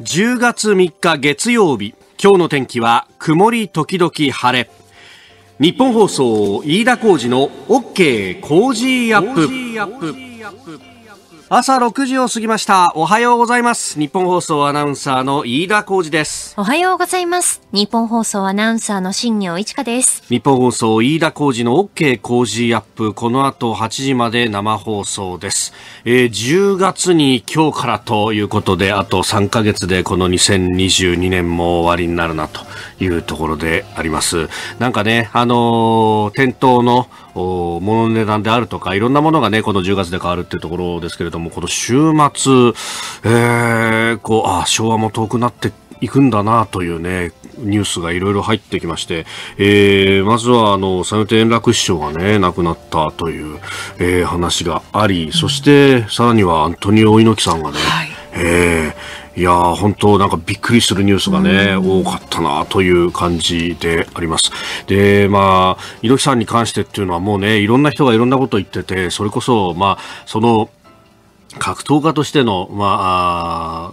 10月3日月曜日今日の天気は曇り時々晴れ日本放送飯田浩二の OK 工事アップ朝6時を過ぎました。おはようございます。日本放送アナウンサーの飯田浩二です。おはようございます。日本放送アナウンサーの新業一華です。日本放送飯田浩二の OK 工事アップ。この後8時まで生放送です。えー、10月に今日からということで、あと3ヶ月でこの2022年も終わりになるなと。いうところであります。なんかね、あのー、店頭の物の値段であるとか、いろんなものがね、この10月で変わるっていうところですけれども、この週末、えー、こう、あ、昭和も遠くなっていくんだなというね、ニュースがいろいろ入ってきまして、えー、まずはあの、三遊亭円楽師匠がね、亡くなったという、えー、話があり、そして、さらにはアントニオ猪木さんがね、はい、えーいやー、本当なんかびっくりするニュースがね、多かったなという感じであります。で、まあ、猪木さんに関してっていうのはもうね、いろんな人がいろんなことを言ってて、それこそ、まあ、その、格闘家としての、まあ、あ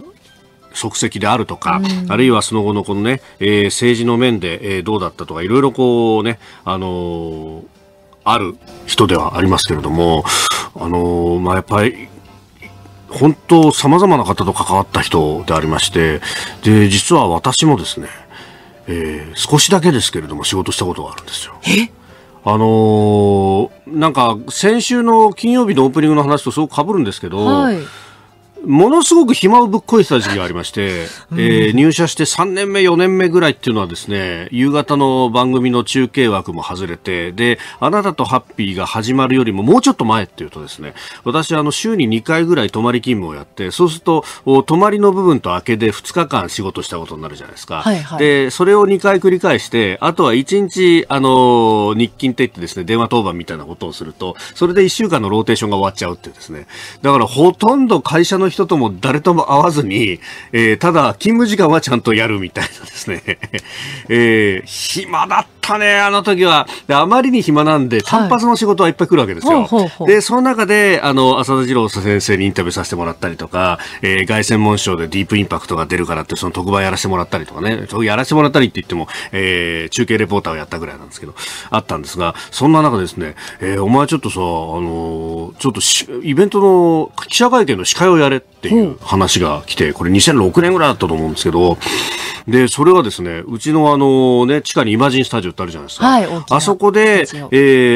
足跡であるとか、うん、あるいはその後のこのね、えー、政治の面で、えー、どうだったとか、いろいろこうね、あのー、ある人ではありますけれども、あのまあ、やっぱり、本当様々な方と関わった人でありまして、で、実は私もですね、えー、少しだけですけれども仕事したことがあるんですよ。えあのー、なんか先週の金曜日のオープニングの話とすごく被るんですけど、はいものすごく暇をぶっこいてた時期がありまして、うん、えー、入社して3年目、4年目ぐらいっていうのはですね、夕方の番組の中継枠も外れて、で、あなたとハッピーが始まるよりももうちょっと前っていうとですね、私、あの、週に2回ぐらい泊まり勤務をやって、そうすると、泊まりの部分と明けで2日間仕事したことになるじゃないですか。はいはい、で、それを2回繰り返して、あとは1日、あの、日勤って言ってですね、電話当番みたいなことをすると、それで1週間のローテーションが終わっちゃうってですね。だからほとんど会社の人人とも誰とも会わずに、えー、ただ勤務時間はちゃんとやるみたいなですね、えー、暇だっったね、あの時は。で、あまりに暇なんで、単発の仕事はいっぱい来るわけですよ。はい、で、その中で、あの、浅田次郎先生にインタビューさせてもらったりとか、えー、外専門賞でディープインパクトが出るからって、その特番やらせてもらったりとかね、やらせてもらったりって言っても、えー、中継レポーターをやったぐらいなんですけど、あったんですが、そんな中ですね、えー、お前ちょっとさ、あのちょっとし、イベントの記者会見の司会をやれっていう話が来て、これ2006年ぐらいだったと思うんですけど、で、それがですね、うちのあのね、地下にイマジンスタジオってあるじゃないですか。はい、あそこで、え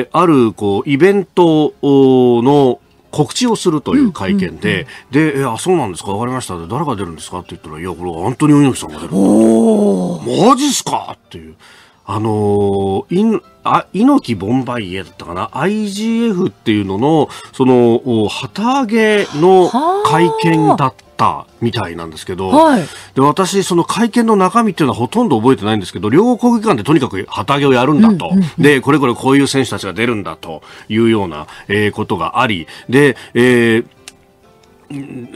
ー、ある、こう、イベントの、告知をするという会見で、うんうんうん、で、え、あ、そうなんですか、わかりました、誰が出るんですかって言ったら、いや、これアントニオ猪木さんが出る。おマジっすかっていう。あのー、イあ、猪木ボンバイエだったかな ?IGF っていうのの、その、旗揚げの会見だった。ったみたいなんですけど、はい、で私、その会見の中身っていうのはほとんど覚えてないんですけど、両国国技館でとにかく旗揚げをやるんだと、うんうんうん、でこれこれこういう選手たちが出るんだというような、えー、ことがあり、で、えー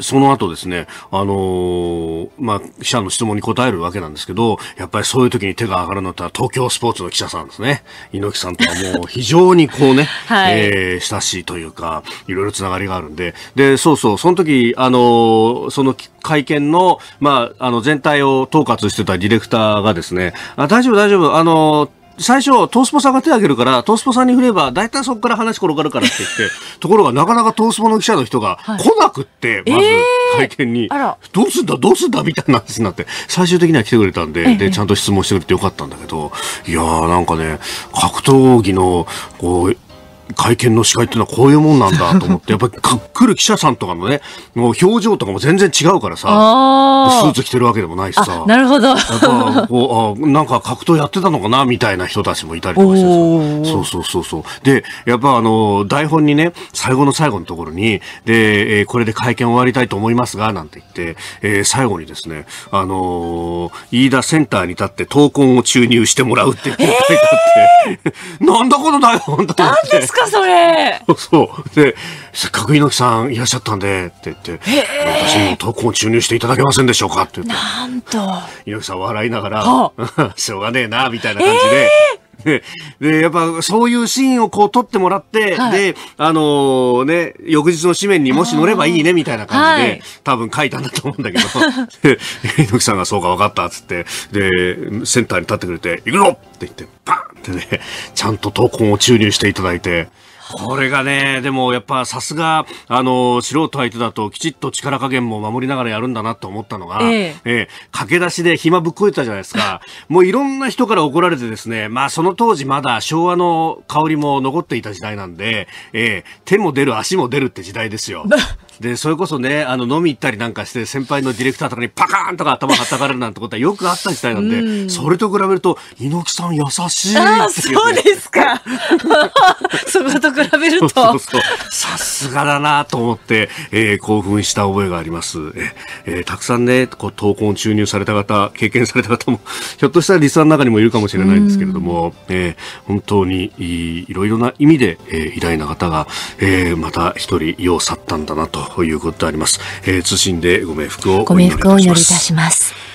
その後ですね、あのー、まあ、記者の質問に答えるわけなんですけど、やっぱりそういう時に手が上がるのっは東京スポーツの記者さんですね。猪木さんとはもう非常にこうね、はい、えー、親しいというか、いろいろつながりがあるんで、で、そうそう、その時、あのー、その会見の、まあ、あの、全体を統括してたディレクターがですね、あ大丈夫大丈夫、あのー最初、トースポさんが手を挙げるから、トースポさんに振れば、大体そこから話転がるからって言って、ところがなかなかトースポの記者の人が来なくって、はい、まず会見に、えー、どうすんだ、どうすんだみたいな話になって、最終的には来てくれたんで、で、ちゃんと質問してくれてよかったんだけど、いやーなんかね、格闘技の、こう、会見の司会っていうのはこういうもんなんだと思って、やっぱり来る記者さんとかのね、もう表情とかも全然違うからさ、スーツ着てるわけでもないしさ、なるほど。やっぱこうあなんか格闘やってたのかなみたいな人たちもいたりとかしてさ、そうそうそうそう。で、やっぱあの、台本にね、最後の最後のところに、で、えー、これで会見終わりたいと思いますが、なんて言って、えー、最後にですね、あのー、飯田センターに立って闘魂を注入してもらうっていうのが書いてあって、えー、なんだこの台本だと思って。かそれそうでせっかく猪木さんいらっしゃったんでって言って私にも投稿注入していただけませんでしょうかって言ってなんと猪木さん笑いながら しょうがねえなみたいな感じで。で、やっぱそういうシーンをこう撮ってもらって、はい、で、あのー、ね、翌日の紙面にもし乗ればいいねみたいな感じで、多分書いたんだと思うんだけど、で、猪木さんがそうか分かったっつって、で、センターに立ってくれて、行くぞって言って、パってね、ちゃんと闘魂を注入していただいて、これがね、でもやっぱさすが、あの、素人相手だときちっと力加減も守りながらやるんだなと思ったのが、ええ駆け出しで暇ぶっこいたじゃないですか。もういろんな人から怒られてですね、まあその当時まだ昭和の香りも残っていた時代なんで、ええ、手も出る足も出るって時代ですよ。で、それこそね、あの、飲み行ったりなんかして、先輩のディレクターとかにパカーンとか頭はたかれるなんてことはよくあった時代なんで、んそれと比べると、猪木さん優しいって、ね、そうですか。そ比べるとさすがだなと思って、えー、興奮した覚えがありますえ、えー、たくさんねこう投稿注入された方経験された方も ひょっとしたらリスナーの中にもいるかもしれないんですけれども、えー、本当にいろいろな意味で、えー、偉大な方が、えー、また一人世を去ったんだなということであります、えー、通信でご冥福をお祈りいたします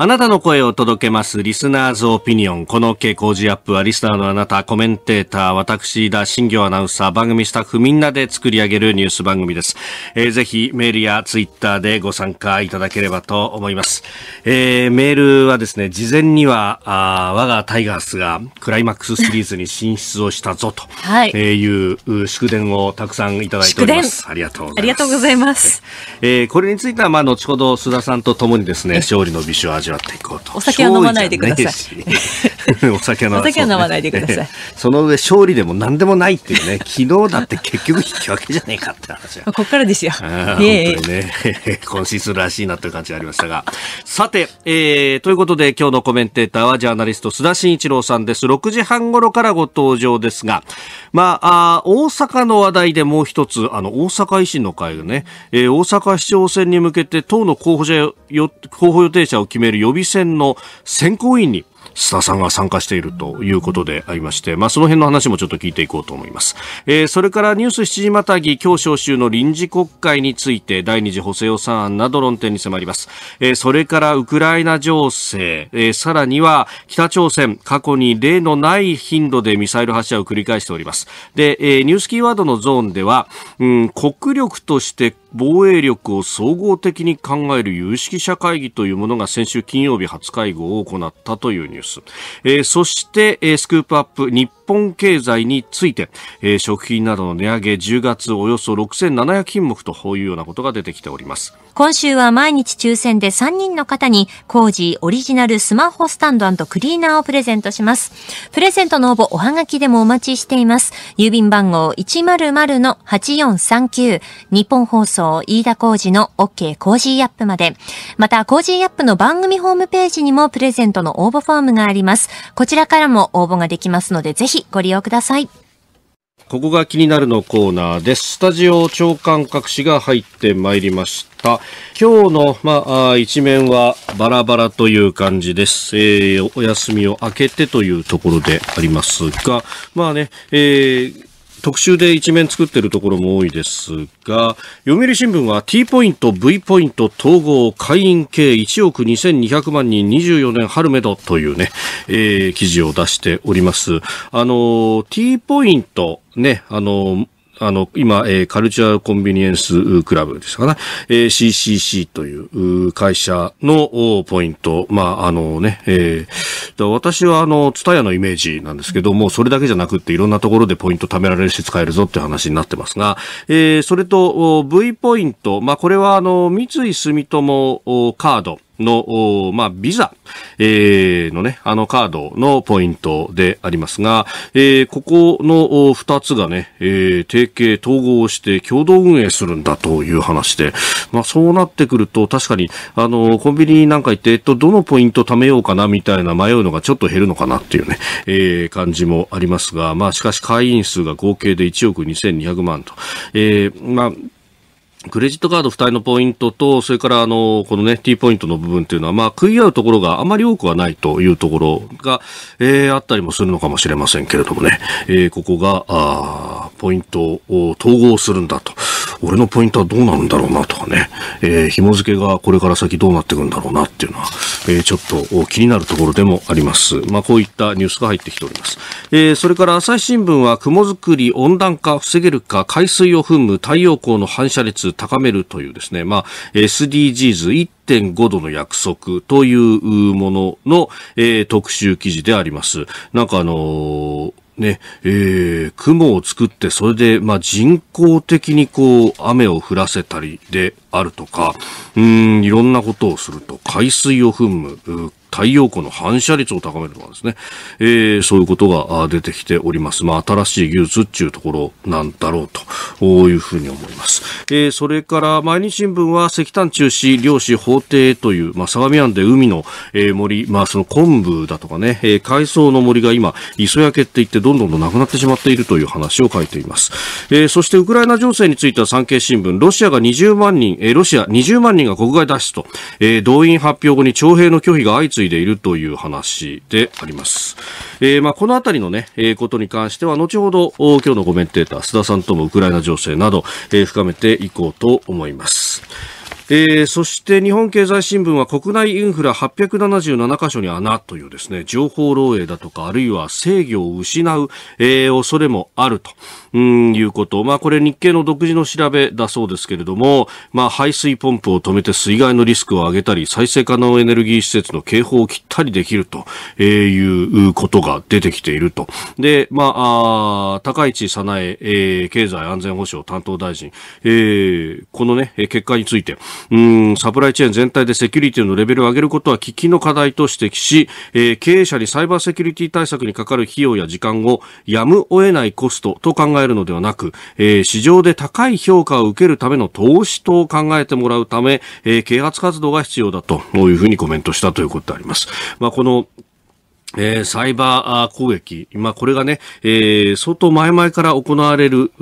あなたの声を届けます。リスナーズオピニオン。この傾向時アップは、リスナーのあなた、コメンテーター、私だ、新業アナウンサー、番組スタッフみんなで作り上げるニュース番組です。えー、ぜひ、メールやツイッターでご参加いただければと思います。えー、メールはですね、事前には、あ我がタイガースがクライマックスシリーズに進出をしたぞと、はい、えいう祝電をたくさんいただいております。ありがとうございます。ありがとうございます。えー、これについては、まあ、後ほど、須田さんと共にですね、勝利の美酒を味味わっていこうと。お酒は飲まないでください。お酒は飲まないでください。その上、勝利でも何でもないっていうね、昨日だって結局引き分けじゃねえかって話ここからですよ。本当にね、今シーズンらしいなという感じがありましたが。さて、えー、ということで今日のコメンテーターはジャーナリスト須田慎一郎さんです。6時半頃からご登場ですが、まあ、あ大阪の話題でもう一つ、あの、大阪維新の会がね、えー、大阪市長選に向けて党の候補者よ、候補予定者を決める予備選の選考委員に須田さんが参加しているということでありまして、まあ、その辺の話もちょっと聞いていこうと思います。えー、それからニュース7時またぎ、今日召集の臨時国会について、第2次補正予算案など論点に迫ります。えー、それからウクライナ情勢、えー、さらには北朝鮮、過去に例のない頻度でミサイル発射を繰り返しております。で、えニュースキーワードのゾーンでは、うん、国力として防衛力を総合的に考える有識者会議というものが先週金曜日初会合を行ったというニュースス、えー、そして、えー、スクープアップ日本経済について、えー、食品などの値上げ10月およそ6700品目というようなことが出てきております今週は毎日抽選で3人の方にコージーオリジナルスマホスタンドクリーナーをプレゼントしますプレゼントの応募おはがきでもお待ちしています郵便番号100-8439日本放送飯田工事の OK コージーアップまでまたコージーアップの番組ホームページにもプレゼントの応募フォームががあります。こちらからも応募ができますので、ぜひご利用ください。ここが気になるのコーナーです。スタジオ長官隠しが入ってまいりました。今日の、まあ、一面はバラバラという感じです。えー、お休みを明けてというところでありますが、まあね、えー特集で一面作ってるところも多いですが、読売新聞は T ポイント、V ポイント統合会員計1億2200万人24年春めどというね、えー、記事を出しております。あの、T ポイント、ね、あの、あの、今、えー、カルチャーコンビニエンスクラブですかね、えー、CCC という会社のポイント。まあ、あのね、えー、私はあの、ツタヤのイメージなんですけども、それだけじゃなくっていろんなところでポイント貯められるし使えるぞって話になってますが、えー、それと V ポイント、まあ、これはあの、三井住友カード、の、まあ、ビザ、えー、のね、あのカードのポイントでありますが、えー、ここの二つがね、えー、提携統合して共同運営するんだという話で、まあ、そうなってくると確かに、あの、コンビニなんか行って、えっと、どのポイント貯めようかなみたいな迷うのがちょっと減るのかなっていうね、えー、感じもありますが、まあ、しかし会員数が合計で1億2200万と、えー、まあ、クレジットカード付帯のポイントと、それからあの、このね、T ポイントの部分っていうのは、まあ、食い合うところがあまり多くはないというところが、えー、あったりもするのかもしれませんけれどもね、えー、ここが、あポイントを統合するんだと。俺のポイントはどうなるんだろうなとかね、えー、紐付けがこれから先どうなっていくんだろうなっていうのは、えー、ちょっと気になるところでもあります。まあ、こういったニュースが入ってきております。えー、それから朝日新聞は雲作り、温暖化、防げるか、海水を含む太陽光の反射率高めるというですね、まあ、SDGs、1.5度の約束というものの、えー、特集記事であります。なんかあのーね、えー、雲を作って、それで、まあ、人工的にこう、雨を降らせたりであるとか、うん、いろんなことをすると、海水を噴む、太陽光の反射率を高めるとかですね、えー、そういうことが出てきております。まあ、新しい技術っていうところなんだろうというふうに思います。えー、それから、毎日新聞は石炭中止、漁師法廷という、まあ、相模湾で海の、えー、森、まあ、その昆布だとかね、えー、海藻の森が今、磯焼けっていってどんどんどんなくなってしまっているという話を書いています。えー、そして、ウクライナ情勢については産経新聞、ロシアが20万人、えー、ロシア20万人が国外脱出と、えー、動員発表後に徴兵の拒否が相次継いでいるという話であります。えー、まあこのあたりのね、えー、ことに関しては、後ほど、今日のコメンテーター、須田さんともウクライナ情勢など、えー、深めていこうと思います。えー、そして日本経済新聞は国内インフラ877か所に穴というですね、情報漏洩だとか、あるいは制御を失う、えー、恐れもあると。うんいうこと、まあ、これ日経の独自の調べだそうですけれども、まあ、排水ポンプを止めて水害のリスクを上げたり再生可能エネルギー施設の警報を切ったりできると、えー、いうことが出てきていると。で、まあ、あ高市早苗、えー、経済安全保障担当大臣、えー、このね、結果について、うんサプライチェーン全体でセキュリティのレベルを上げることは喫緊の課題と指摘し、えー、経営者にサイバーセキュリティ対策にかかる費用や時間をやむを得ないコストと考え考えるのではなく、えー、市場で高い評価を受けるための投資と考えてもらうため、えー、啓発活動が必要だというふうにコメントしたということであります。まあ、このえー、サイバー攻撃。まあ、これがね、えー、相当前々から行われる、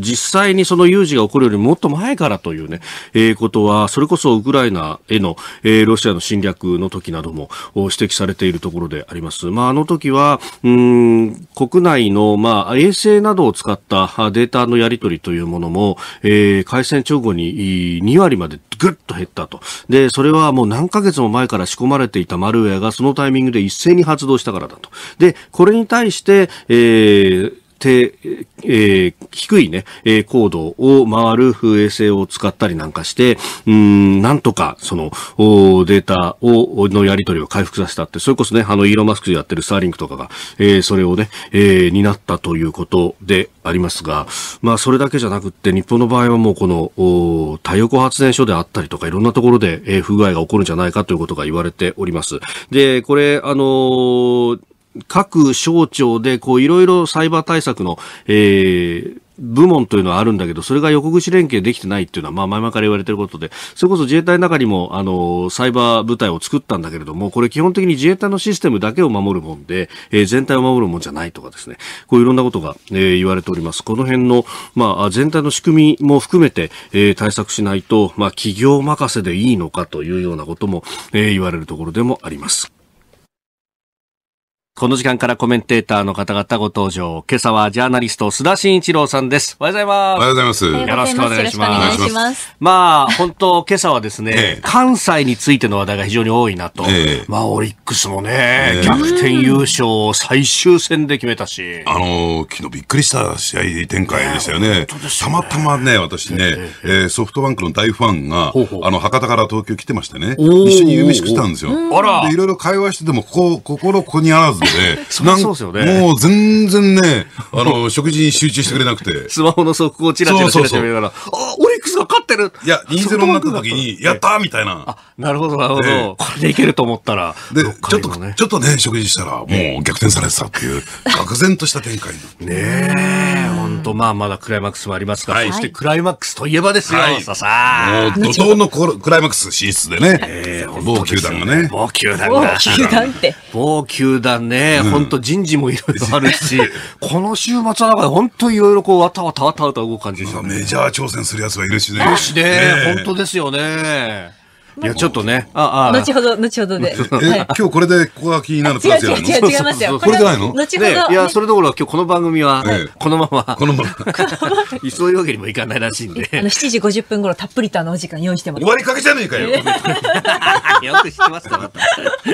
実際にその有事が起こるよりもっと前からというね、えー、ことは、それこそウクライナへの、えー、ロシアの侵略の時なども指摘されているところであります。まあ、あの時は、うん、国内の、まあ、衛星などを使ったデータのやり取りというものも、えー、開戦直後に2割までぐっと減ったと。で、それはもう何ヶ月も前から仕込まれていたマルウェアがそのタイミングで一斉に発動したからだと。で、これに対して、えー低、えー、低いね、えー、高度を回る衛星を使ったりなんかして、うん、なんとか、その、おデータを、のやり取りを回復させたって、それこそね、あの、イーロン・マスクでやってるスターリンクとかが、えー、それをね、えー、になったということでありますが、まあ、それだけじゃなくって、日本の場合はもうこの、太陽光発電所であったりとか、いろんなところで、えー、不具合が起こるんじゃないかということが言われております。で、これ、あのー各省庁でこういろいろサイバー対策の、えー、部門というのはあるんだけど、それが横口連携できてないっていうのは、まあ前々から言われてることで、それこそ自衛隊の中にも、あの、サイバー部隊を作ったんだけれども、これ基本的に自衛隊のシステムだけを守るもんで、えー、全体を守るもんじゃないとかですね、こういろんなことが、えー、言われております。この辺の、まあ全体の仕組みも含めて、えー、対策しないと、まあ企業任せでいいのかというようなことも、えー、言われるところでもあります。この時間からコメンテーターの方々ご登場。今朝はジャーナリスト、須田慎一郎さんです。おはようございます。おはようございます。よろしくお願いします。しお願いますまあ、本当今朝はですね、ええ、関西についての話題が非常に多いなと。え、まあ、オリックスもね、逆転優勝を最終戦で決めたし。あのー、昨日びっくりした試合展開でしたよね。たまたまね、私ね、えー、ソフトバンクの大ファンが、ほうほうあの、博多から東京来てましてね、一緒に夢しくしたんですよ。あら。いろいろ会話してても、ここ、心ここにあらずので、そうですよね。もう全然ね、あの、食事に集中してくれなくて。スマホの速攻チラチラチラチラ見ながら、あ、俺スが勝ってるいや、2-0になった時に、やったみたいな。あ、なるほど、なるほど。これでいけると思ったら。で、ちょっと、ちょっとね、食事したら、もう逆転されてたっていう、愕然とした展開ねえ、本当まあ、まだクライマックスもありますから、そしてクライマックスといえばですよ、ささもう、怒涛のクライマックス進出でね、え某球団がね。某球団が。某球団って。某球団ね、本当人事もいろいろあるし、この週末は、本当いろいろこう、わたわたわたわた動く感じですよね。メジャー挑戦するやつがいるよし、ね。ですね。本当ですよね。いや、ちょっとね。ああ。後ほど、後ほどで。え、今日これでここが気になるってややるの違う違いますよ。これじゃないの後ほど。いや、それどころ今日この番組は、このまま。このまま。そういうわけにもいかないらしいんで。あの、7時50分頃たっぷりとあのお時間用意してます。終わりかけじゃねえかよ。よく知ってますか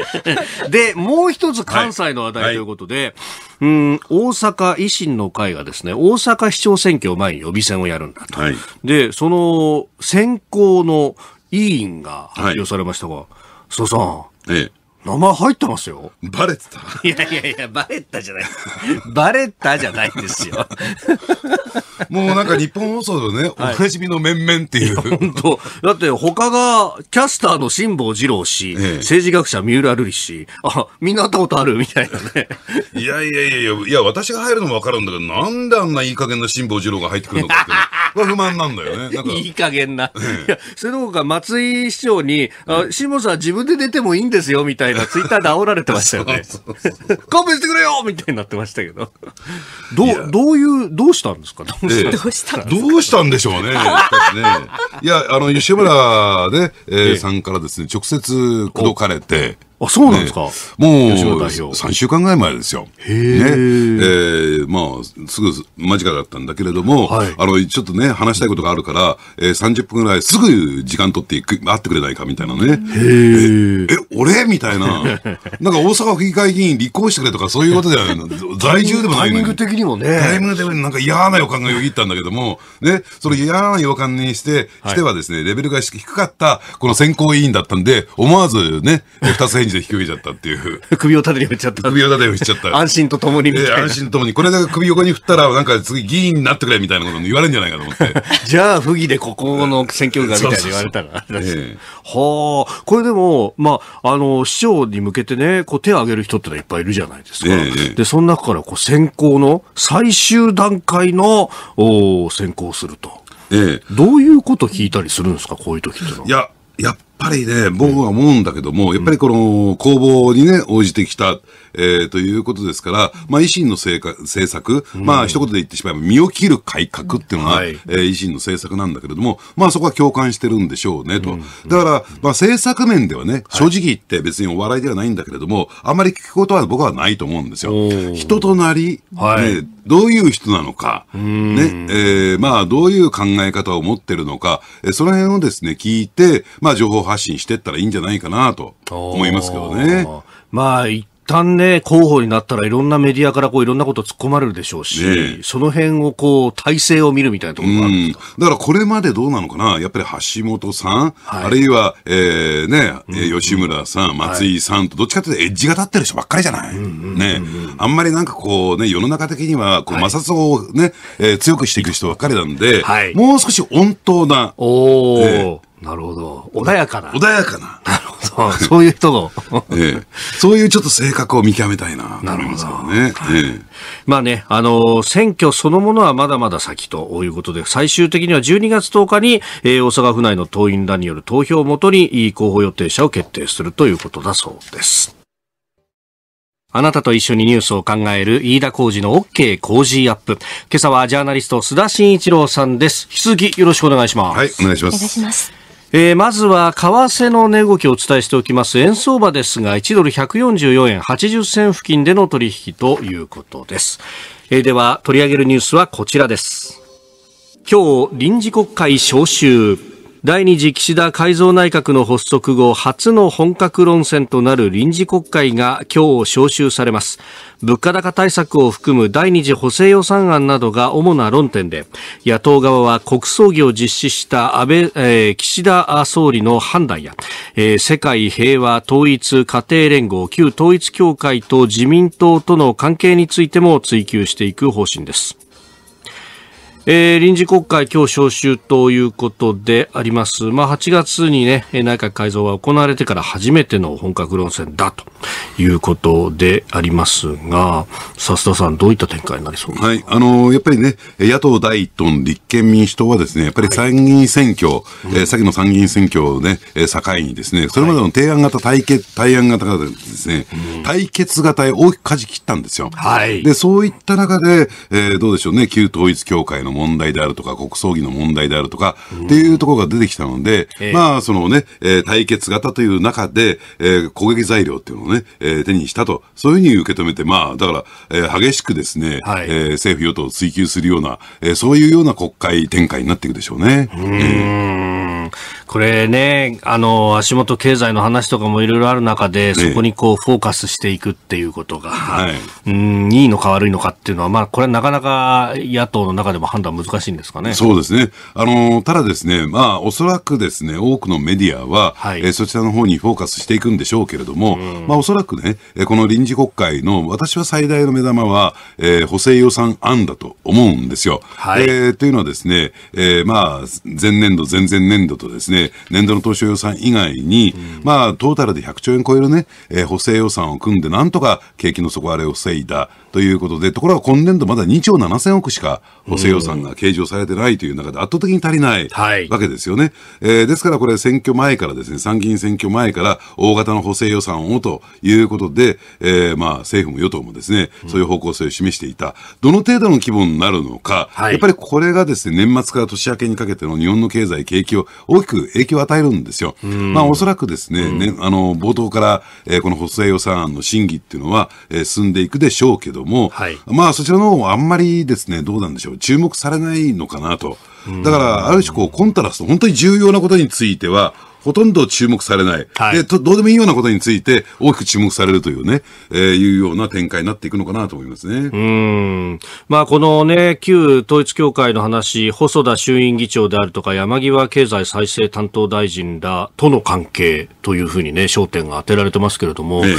で、もう一つ関西の話題ということで、うん、大阪維新の会がですね、大阪市長選挙を前に予備選をやるんだと。で、その選考の委員が発表されましたが、はい、須田さん、ええ、名前入ってますよ。バレてたいやいやいや、バレたじゃない。バレたじゃないですよ。もうなんか日本放送のね、はい、おなじみの面々っていう。本当だって他が、キャスターの辛坊二郎氏、ええ、政治学者三浦瑠麗氏、あ、みんな会ったことあるみたいなね。いやいやいやいや、いや私が入るのもわかるんだけど、なんであんないい加減な辛坊二郎が入ってくるのかって、が不満なんだよね。いい加減な。いや、それどころか松井市長に、あ、しもさん自分で出てもいいんですよ、みたいな、ツイッターで煽られてましたよね。勘弁してくれよみたいになってましたけど。どう、どういう、どうしたんですかどうしたどうしたんでしょうね。ねいや、あの、吉村で、えー、さんからですね、直接口説かれて、あそうなんですか、ね、もう3週間ぐらい前ですよ、ねえー、まあ、すぐ間近だったんだけれども、はい、あのちょっとね、話したいことがあるから、えー、30分ぐらいすぐ時間取って会ってくれないかみたいなね、ええ俺みたいな、なんか大阪府議会議員、立候補してくれとか、そういうことじゃいの在住でもないのに、タイミング的にもね、タイミング的になんか嫌な予感がよぎったんだけども、ね、その嫌な予感にして、してはですね、レベルが低かったこの選考委員だったんで、思わずね、2つ返事ジで引き受けちゃったっていう。首を縦に振っちゃった。首を縦に振っちゃった。安心とともにみたいな。安心とともに。これだけ首横に振ったら、なんか次議員になってくれみたいなことも言われるんじゃないかと思って。じゃあ、不義でここの選挙区がみたいに言われたら。はあ、これでも、まあ、あの、市長に向けてね、こう手を挙げる人ってのはいっぱいいるじゃないですか。えで、その中からこう選考の最終段階のお選考すると。ええ、どういうこと聞いたりするんですか、こういう時ってのは。いや、やっぱりね、僕は思うんだけども、やっぱりこの攻防にね、応じてきたえー、ということですから、まあ、維新の政策、まあ、一言で言ってしまえば、身を切る改革っていうのが、はい、えー、維新の政策なんだけれども、まあ、そこは共感してるんでしょうね、と。だから、まあ、政策面ではね、正直言って別にお笑いではないんだけれども、あまり聞くことは僕はないと思うんですよ。人となり、はい、ね、どういう人なのか、ね、えー、まあ、どういう考え方を持ってるのか、えー、その辺をですね、聞いて、まあ、情報発信していったらいいんじゃないかなと思いますけどね。まあ、一旦ね、候補になったらいろんなメディアからこういろんなこと突っ込まれるでしょうし、ね、その辺をこう、体制を見るみたいなところがあるんだからこれまでどうなのかな、やっぱり橋本さん、はい、あるいは、えー、ね、うんうん、吉村さん、松井さんと、どっちかというとエッジが立ってる人ばっかりじゃない。うんうんうんうん、ね、あんまりなんかこうね、世の中的にはこう摩擦をね、はい、えー、強くしていく人ばっかりなんで、はい、もう少し温当な、おー、えーなるほど。穏やかな。穏やかな。なるほど。そういう人の。ええ。そういうちょっと性格を見極めたいな。なるほど。ね。ええ。まあね、あの、選挙そのものはまだまだ先ということで、最終的には12月10日に、えー、大阪府内の党員らによる投票をもとに、候補予定者を決定するということだそうです。あなたと一緒にニュースを考える飯田浩二の OK 工事アップ。今朝はジャーナリスト須田慎一郎さんです。引き続きよろしくお願いします。はい、お願いします。お願いします。えー、まずは為替の値動きをお伝えしておきます円相場ですが1ドル144円80銭付近での取引ということです、えー、では取り上げるニュースはこちらです今日臨時国会召集第2次岸田改造内閣の発足後初の本格論戦となる臨時国会が今日召集されます物価高対策を含む第2次補正予算案などが主な論点で野党側は国葬儀を実施した安倍、えー、岸田総理の判断や、えー、世界平和統一家庭連合旧統一協会と自民党との関係についても追及していく方針ですえー、臨時国会今日召集ということであります。まあ、8月にね、内閣改造は行われてから初めての本格論戦だということでありますが、笹田さん、どういった展開になりそうですか、はい、あのー、やっぱりね、野党第一党の立憲民主党はですね、やっぱり参議院選挙、はい、えー、先の参議院選挙をね、境にですね、それまでの提案型対決、対案型がですね、うん、対決型へ大きく舵切ったんですよ。はい。で、そういった中で、えー、どうでしょうね、旧統一協会の問題であるとか、国葬儀の問題であるとか、っていうところが出てきたので、まあ、そのね、えー、対決型という中で、えー、攻撃材料っていうのをね、えー、手にしたと、そういうふうに受け止めて、まあ、だから、えー、激しくですね、はい、えー、政府与党を追及するような、えー、そういうような国会展開になっていくでしょうね。うん、えー、これね、あの、足元経済の話とかもいろいろある中で、そこにこう、フォーカスしていくっていうことが、はい、うん、いいのか悪いのかっていうのは、まあ、これはなかなか野党の中でも話判断難しいんですかね。そうですね。あの、ただですね、まあ、おそらくですね、多くのメディアは、はい、えー、そちらの方にフォーカスしていくんでしょうけれども、うん、まあ、おそらくね、この臨時国会の、私は最大の目玉は、えー、補正予算案だと思うんですよ。はい、えー、というのはですね、えー、まあ、前年度、前々年度とですね、年度の当初予算以外に、うん、まあ、トータルで100兆円超えるね、えー、補正予算を組んで、なんとか景気の底割れを防いだということで、ところが今年度まだ2兆7000億しか補正予算、うんさが計上されてないという中で圧倒的に足りないわけですよね。はい、えー、ですからこれ選挙前からですね、参議院選挙前から大型の補正予算をということで、えー、まあ政府も与党もですね、そういう方向性を示していた。どの程度の規模になるのか、はい、やっぱりこれがですね、年末から年明けにかけての日本の経済、景気を大きく影響を与えるんですよ。まあおそらくですね、ねあの、冒頭から、えー、この補正予算案の審議っていうのは、えー、進んでいくでしょうけども、はい、まあそちらの方あんまりですね、どうなんでしょう。注目されないのかなと。だから、ある種こう、コントラスト、本当に重要なことについては、ほとんど注目されない、はい、でとどうでもいいようなことについて大きく注目されるというね、えー、いうような展開になっていくのかなと思いますね。うんまあ、このね、旧統一教会の話、細田衆院議長であるとか、山際経済再生担当大臣らとの関係というふうにね、焦点が当てられてますけれども、ええ、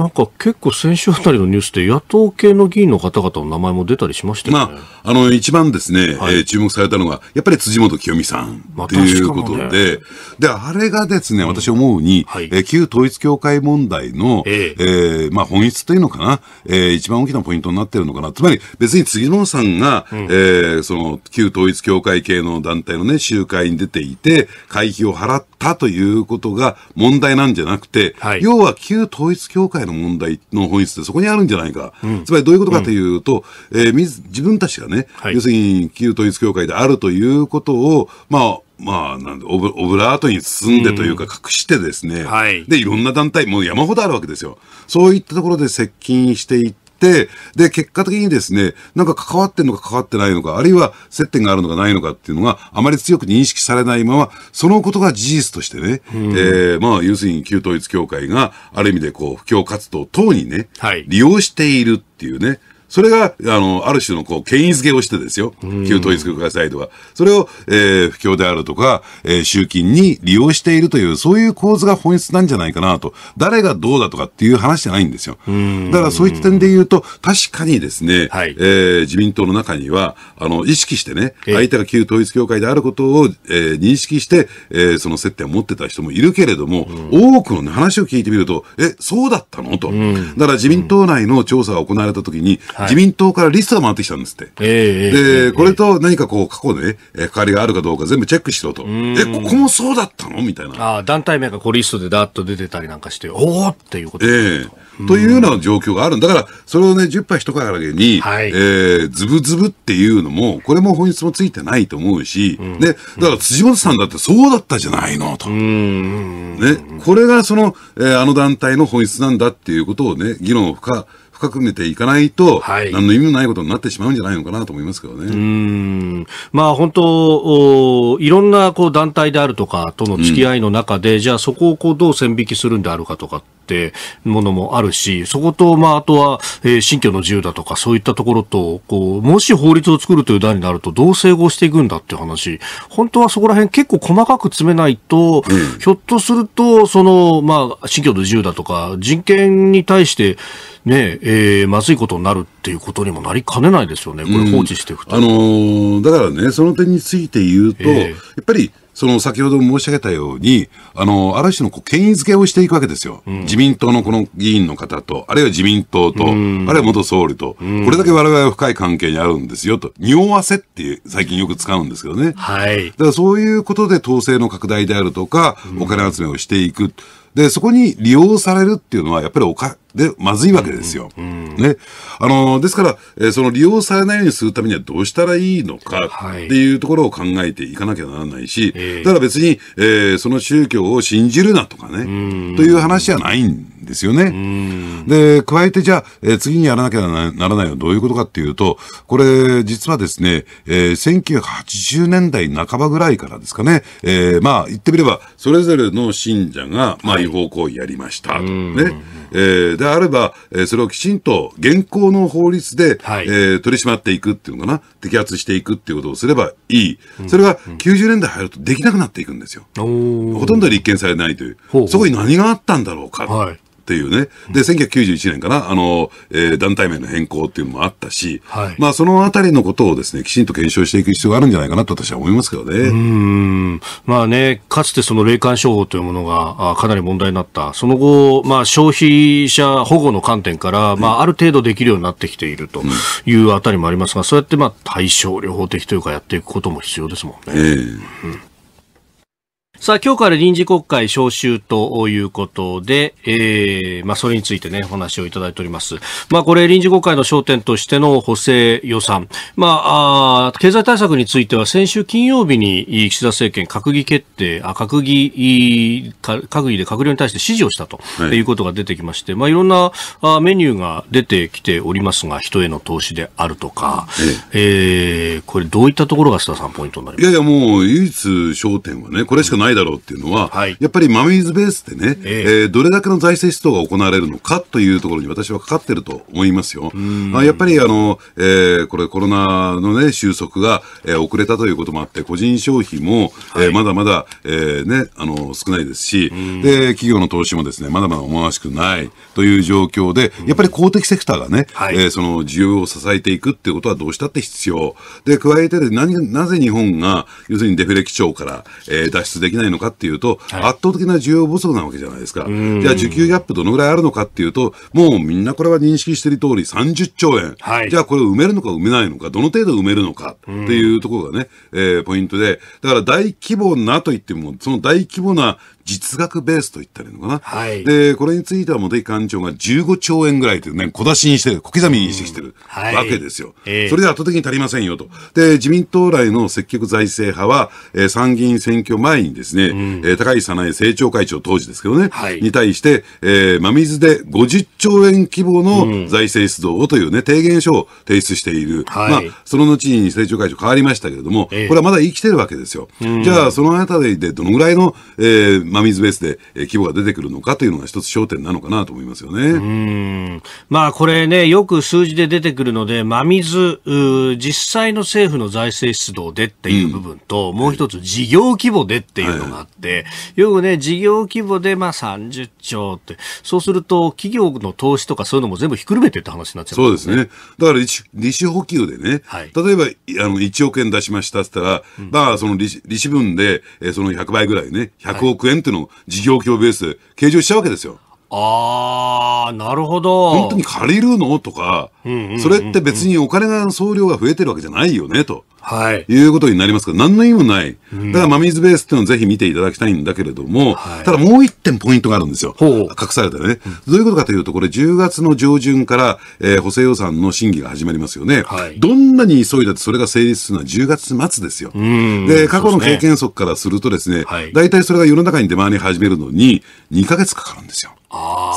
なんか結構先週あたりのニュースで野党系の議員の方々の名前も出たりしましたよね。まあ、あの、一番ですね、はい、えー、注目されたのが、やっぱり辻元清美さんということで、まあ、で、あれれがですね、私思うに、はい、え旧統一教会問題の、ええまあ、本質というのかな、えー、一番大きなポイントになってるのかな。つまり、別に次野さんが、うん、えー、その、旧統一教会系の団体のね、集会に出ていて、会費を払ったということが問題なんじゃなくて、はい、要は旧統一教会の問題の本質ってそこにあるんじゃないか。うん、つまりどういうことかというと、うん、えー、自分たちがね、はい、要するに旧統一教会であるということを、まあ、まあ、なんオブオブラートに包んでというか隠してですね、うんはい、で、いろんな団体、もう山ほどあるわけですよ。そういったところで接近していって、で、結果的にですね、なんか関わってんのか関わってないのか、あるいは接点があるのかないのかっていうのが、あまり強く認識されないまま、そのことが事実としてね、うん、えー、まあ、要するに旧統一教会が、ある意味でこう、布教活動等にね、はい、利用しているっていうね、それが、あの、ある種のこう、権威づけをしてですよ。旧統一教会サイドは。それを、えー、不況であるとか、えー、集金に利用しているという、そういう構図が本質なんじゃないかなと。誰がどうだとかっていう話じゃないんですよ。だからそういった点で言うと、確かにですね、はい、えー、自民党の中には、あの、意識してね、相手が旧統一教会であることを、えー、認識して、えー、その接点を持ってた人もいるけれども、多くの、ね、話を聞いてみると、え、そうだったのと。だから自民党内の調査が行われたときに、自民党からリストが回ってきたんですって。で、これと何かこう、過去ね、関わりがあるかどうか全部チェックしろと。え、ここもそうだったのみたいな。あ団体名がこうリストでダーッと出てたりなんかして、おおっていうことええというような状況があるんだから、それをね、10杯一からげに、はい、えー、ズブズブっていうのも、これも本質もついてないと思うし、うん、ね、だから辻元さんだってそうだったじゃないの、と。ね、これがその、えー、あの団体の本質なんだっていうことをね、議論を深、深くめていかないと、はい、何の意味もないことになってしまうんじゃないのかなと思いますけどね。うんまあ、本当いろんなこう団体であるとかとの付き合いの中で、うん、じゃあそこをこうどう線引きするんであるかとかってものもあるし、そこと、まあ、あとは、えー、信教の自由だとか、そういったところと、こう、もし法律を作るという段になると、どう整合していくんだっていう話、本当はそこら辺結構細かく詰めないと、うん、ひょっとすると、その、まあ、信教の自由だとか、人権に対して、ね、えー、まずいことになるってっていうことにもなりかねないですよね、これ、放置していくと、うん、あのー、だからね、その点について言うと、やっぱりその先ほど申し上げたように、あの、ある種のこう権威づけをしていくわけですよ、うん、自民党のこの議員の方と、あるいは自民党と、うん、あるいは元総理と、うん、これだけ我々は深い関係にあるんですよと、匂わせっていう、最近よく使うんですけどね。はい。だからそういうことで統制の拡大であるとか、お金集めをしていく。で、そこに利用されるっていうのは、やっぱりおか、で、まずいわけですよ。ね。あの、ですから、えー、その利用されないようにするためにはどうしたらいいのかっていうところを考えていかなきゃならないし、はい、だから別に、えー、その宗教を信じるなとかね、という話じゃないんですよね。で、加えてじゃあ、えー、次にやらなきゃならないのはどういうことかっていうと、これ、実はですね、えー、1980年代半ばぐらいからですかね、えー、まあ、言ってみれば、それぞれの信者が、まあ、違法行為やりました、ね。えーであれば、えー、それをきちんと現行の法律で、はい、えー、取り締まっていくっていうのかな、摘発していくっていうことをすればいい。それが90年代入るとできなくなっていくんですよ。うんほとんど立件されないという。そこに何があったんだろうか。はいっていうね。で、1991年かな、あの、えー、団体名の変更っていうのもあったし、はい、まあ、そのあたりのことをですね、きちんと検証していく必要があるんじゃないかなと私は思いますけどね。うん。まあね、かつてその霊感商法というものが、あかなり問題になった。その後、まあ、消費者保護の観点から、まあ、ある程度できるようになってきているというあたりもありますが、そうやって、まあ、対症療法的というかやっていくことも必要ですもんね。えーうんさあ、今日から臨時国会召集ということで、えー、まあ、それについてね、お話をいただいております。まあ、これ、臨時国会の焦点としての補正予算。まあ、あ経済対策については、先週金曜日に岸田政権閣議決定、あ、閣議、閣議で閣僚に対して指示をしたと、い、いうことが出てきまして、まあ、いろんなあメニューが出てきておりますが、人への投資であるとか、ええー、これ、どういったところが、須田さん、ポイントになりますいやいや、もう、唯一焦点はね、これしかない、うんないだろうっていうのは、はい、やっぱりマミーズベースでね、ええー、どれだけの財政出動が行われるのかというところに私はかかってると思いますよ。まあ、やっぱりあの、えー、これコロナのね、収束が、えー、遅れたということもあって、個人消費も、はい、えー、まだまだ、えー、ね、あの、少ないですし、で、企業の投資もですね、まだまだ思わしくないという状況で、やっぱり公的セクターがね、はい、えー、その需要を支えていくっていうことはどうしたって必要。で、加えて何なぜ日本が、要するにデフレ基調から、えー、脱出できないないのかっていうと、はい、圧倒的な需要不足なわけじゃないですか。じゃあ、需給ギャップどのぐらいあるのかっていうと、もうみんなこれは認識している通り30兆円、はい、じゃあこれを埋めるのか埋めないのか、どの程度埋めるのかっていうところがね、えー、ポイントで、だから大規模なといっても、その大規模な実学ベースと言ったらいいのかな。はい。で、これについては茂木幹事長が15兆円ぐらいというね、小出しにしてる、小刻みにしてきてる、はい、わけですよ、えー、それで圧倒的に足りませんよと。で、自民党来の積極財政派は、えー、参議院選挙前にですね、うん、えー、高市早苗政調会長当時ですけどね、はい、に対して、えー、真水で50兆円規模の財政出動をというね、提言書を提出している。はい、まあ、その後に政調会長変わりましたけれども、えー、これはまだ生きてるわけですよ。うん、じゃあ、そのあたりでどのぐらいの、えー、ま真水ベースで、えー、規模が出てくるのかというのが一つ焦点なのかなと思いますよね。うんまあこれね、よく数字で出てくるので、真水、実際の政府の財政出動でっていう部分と、うん、もう一つ事業規模でっていうのがあって、はい、よくね、事業規模でまあ30兆って、そうすると企業の投資とかそういうのも全部ひっくるめてって話になっちゃう、ね、そうですね。だから利子補給でね、はい、例えばあの1億円出しましたって言ったら、うん、まあその利子分で、えー、その100倍ぐらいね、100億円100%の事業規模ベースで計上しちゃうわけですよ。ああ、なるほど。本当に借りるのとか、うんうんうんうん、それって別にお金が総量が増えてるわけじゃないよね、と。はい、いうことになりますから、何の意味もない。だから、マミズベースっていうのをぜひ見ていただきたいんだけれども、ただもう一点ポイントがあるんですよ。隠されてね。どういうことかというと、これ10月の上旬から、えー、補正予算の審議が始まりますよね。はい、どんなに急いだってそれが成立するのは10月末ですよ。で、過去の経験則からするとですね、大体、それが世の中に出回り始めるのに、2ヶ月かかるんですよ。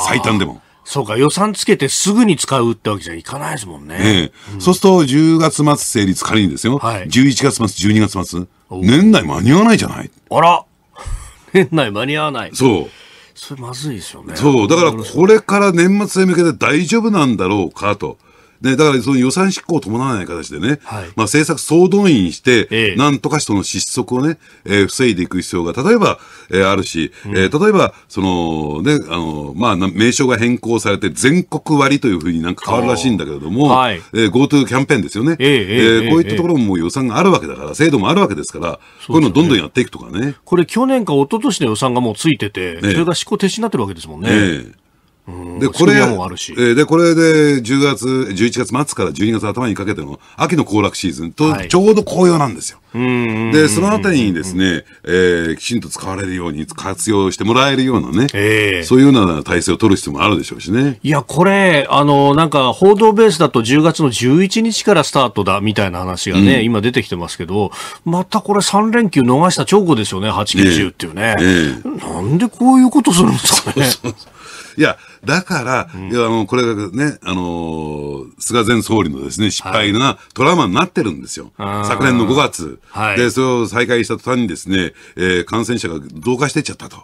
最短でも。そうか、予算つけてすぐに使うってわけじゃいかないですもんね。そうすると、10月末成立、仮にですよ。はい、11月末、12月末。年内間に合わないじゃない。あら 年内間に合わない。そう。それまずいですよね。そう。だから、これから年末へ向けて大丈夫なんだろうかと。ね、だからその予算執行を伴わない形でね、はい、まあ、政策総動員して、なんとか人の失速をね、えー、防いでいく必要が、例えば、えー、あるし、うん、えー、例えば、その、ね、あの、まあ、名称が変更されて、全国割というふうになんか変わるらしいんだけれども、はい、えー、GoTo キャンペーンですよね。えー、えー、こういったところも予算があるわけだから、制度もあるわけですから、こういうのどんどんやっていくとかね。ねこれ、去年か一昨年の予算がもうついてて、それが執行停止になってるわけですもんね。ええで、これ、えで、これで10月、11月末から12月頭にかけての秋の行楽シーズンと、ちょうど紅葉なんですよ。はい、で、そのあたりにですね、えー、きちんと使われるように活用してもらえるようなね、えー、そういうような体制を取る必要もあるでしょうしね。いや、これ、あの、なんか報道ベースだと10月の11日からスタートだみたいな話がね、うん、今出てきてますけど、またこれ3連休逃した直後ですよね、8、90っていうね。えー、なんでこういうことするんですかね。そうそうそういや、だから、うん、いやあのこれがね、あの菅前総理のですね失敗がトラウマになってるんですよ、昨年の5月、はい、でそれを再開した途端にですね、えー、感染者が増加していっちゃったと、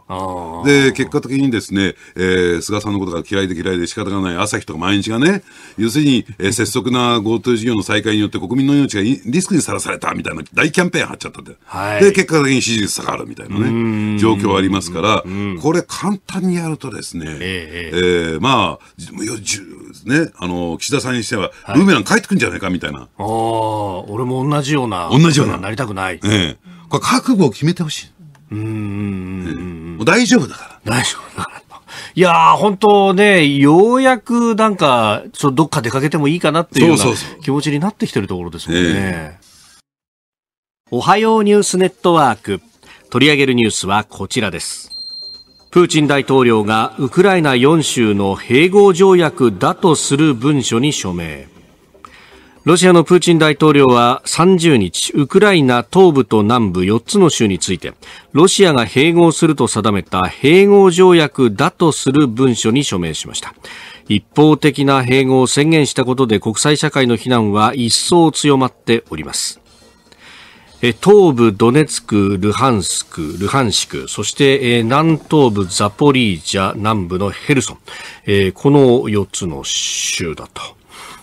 で結果的にですね、えー、菅さんのことが嫌いで嫌いで仕方がない朝日とか毎日がね、要するに、えー、拙速な GoTo 事業の再開によって国民の命がリスクにさらされたみたいな大キャンペーン張っちゃったんて、はい、で結果的に支持率下がるみたいなね、状況ありますから、これ簡単にやるとですね、えー、えーー、まあ、ね、あの、岸田さんにしては、ルーメラン帰ってくんじゃないかみたいな。ああ、俺も同じような。同じような。なりたくない。ええー。これ覚悟を決めてほしい。うん、えー、もう大丈夫だから。大丈夫だから。いやー、本当ね、ようやくなんか、そどっか出かけてもいいかなっていうような気持ちになってきてるところですもんね。おはようニュースネットワーク。取り上げるニュースはこちらです。プーチン大統領がウクライナ4州の併合条約だとする文書に署名ロシアのプーチン大統領は30日、ウクライナ東部と南部4つの州について、ロシアが併合すると定めた併合条約だとする文書に署名しました。一方的な併合を宣言したことで国際社会の非難は一層強まっております。東部ドネツク、ルハンスク、ルハンシク、そして南東部ザポリージャ、南部のヘルソン、この4つの州だと。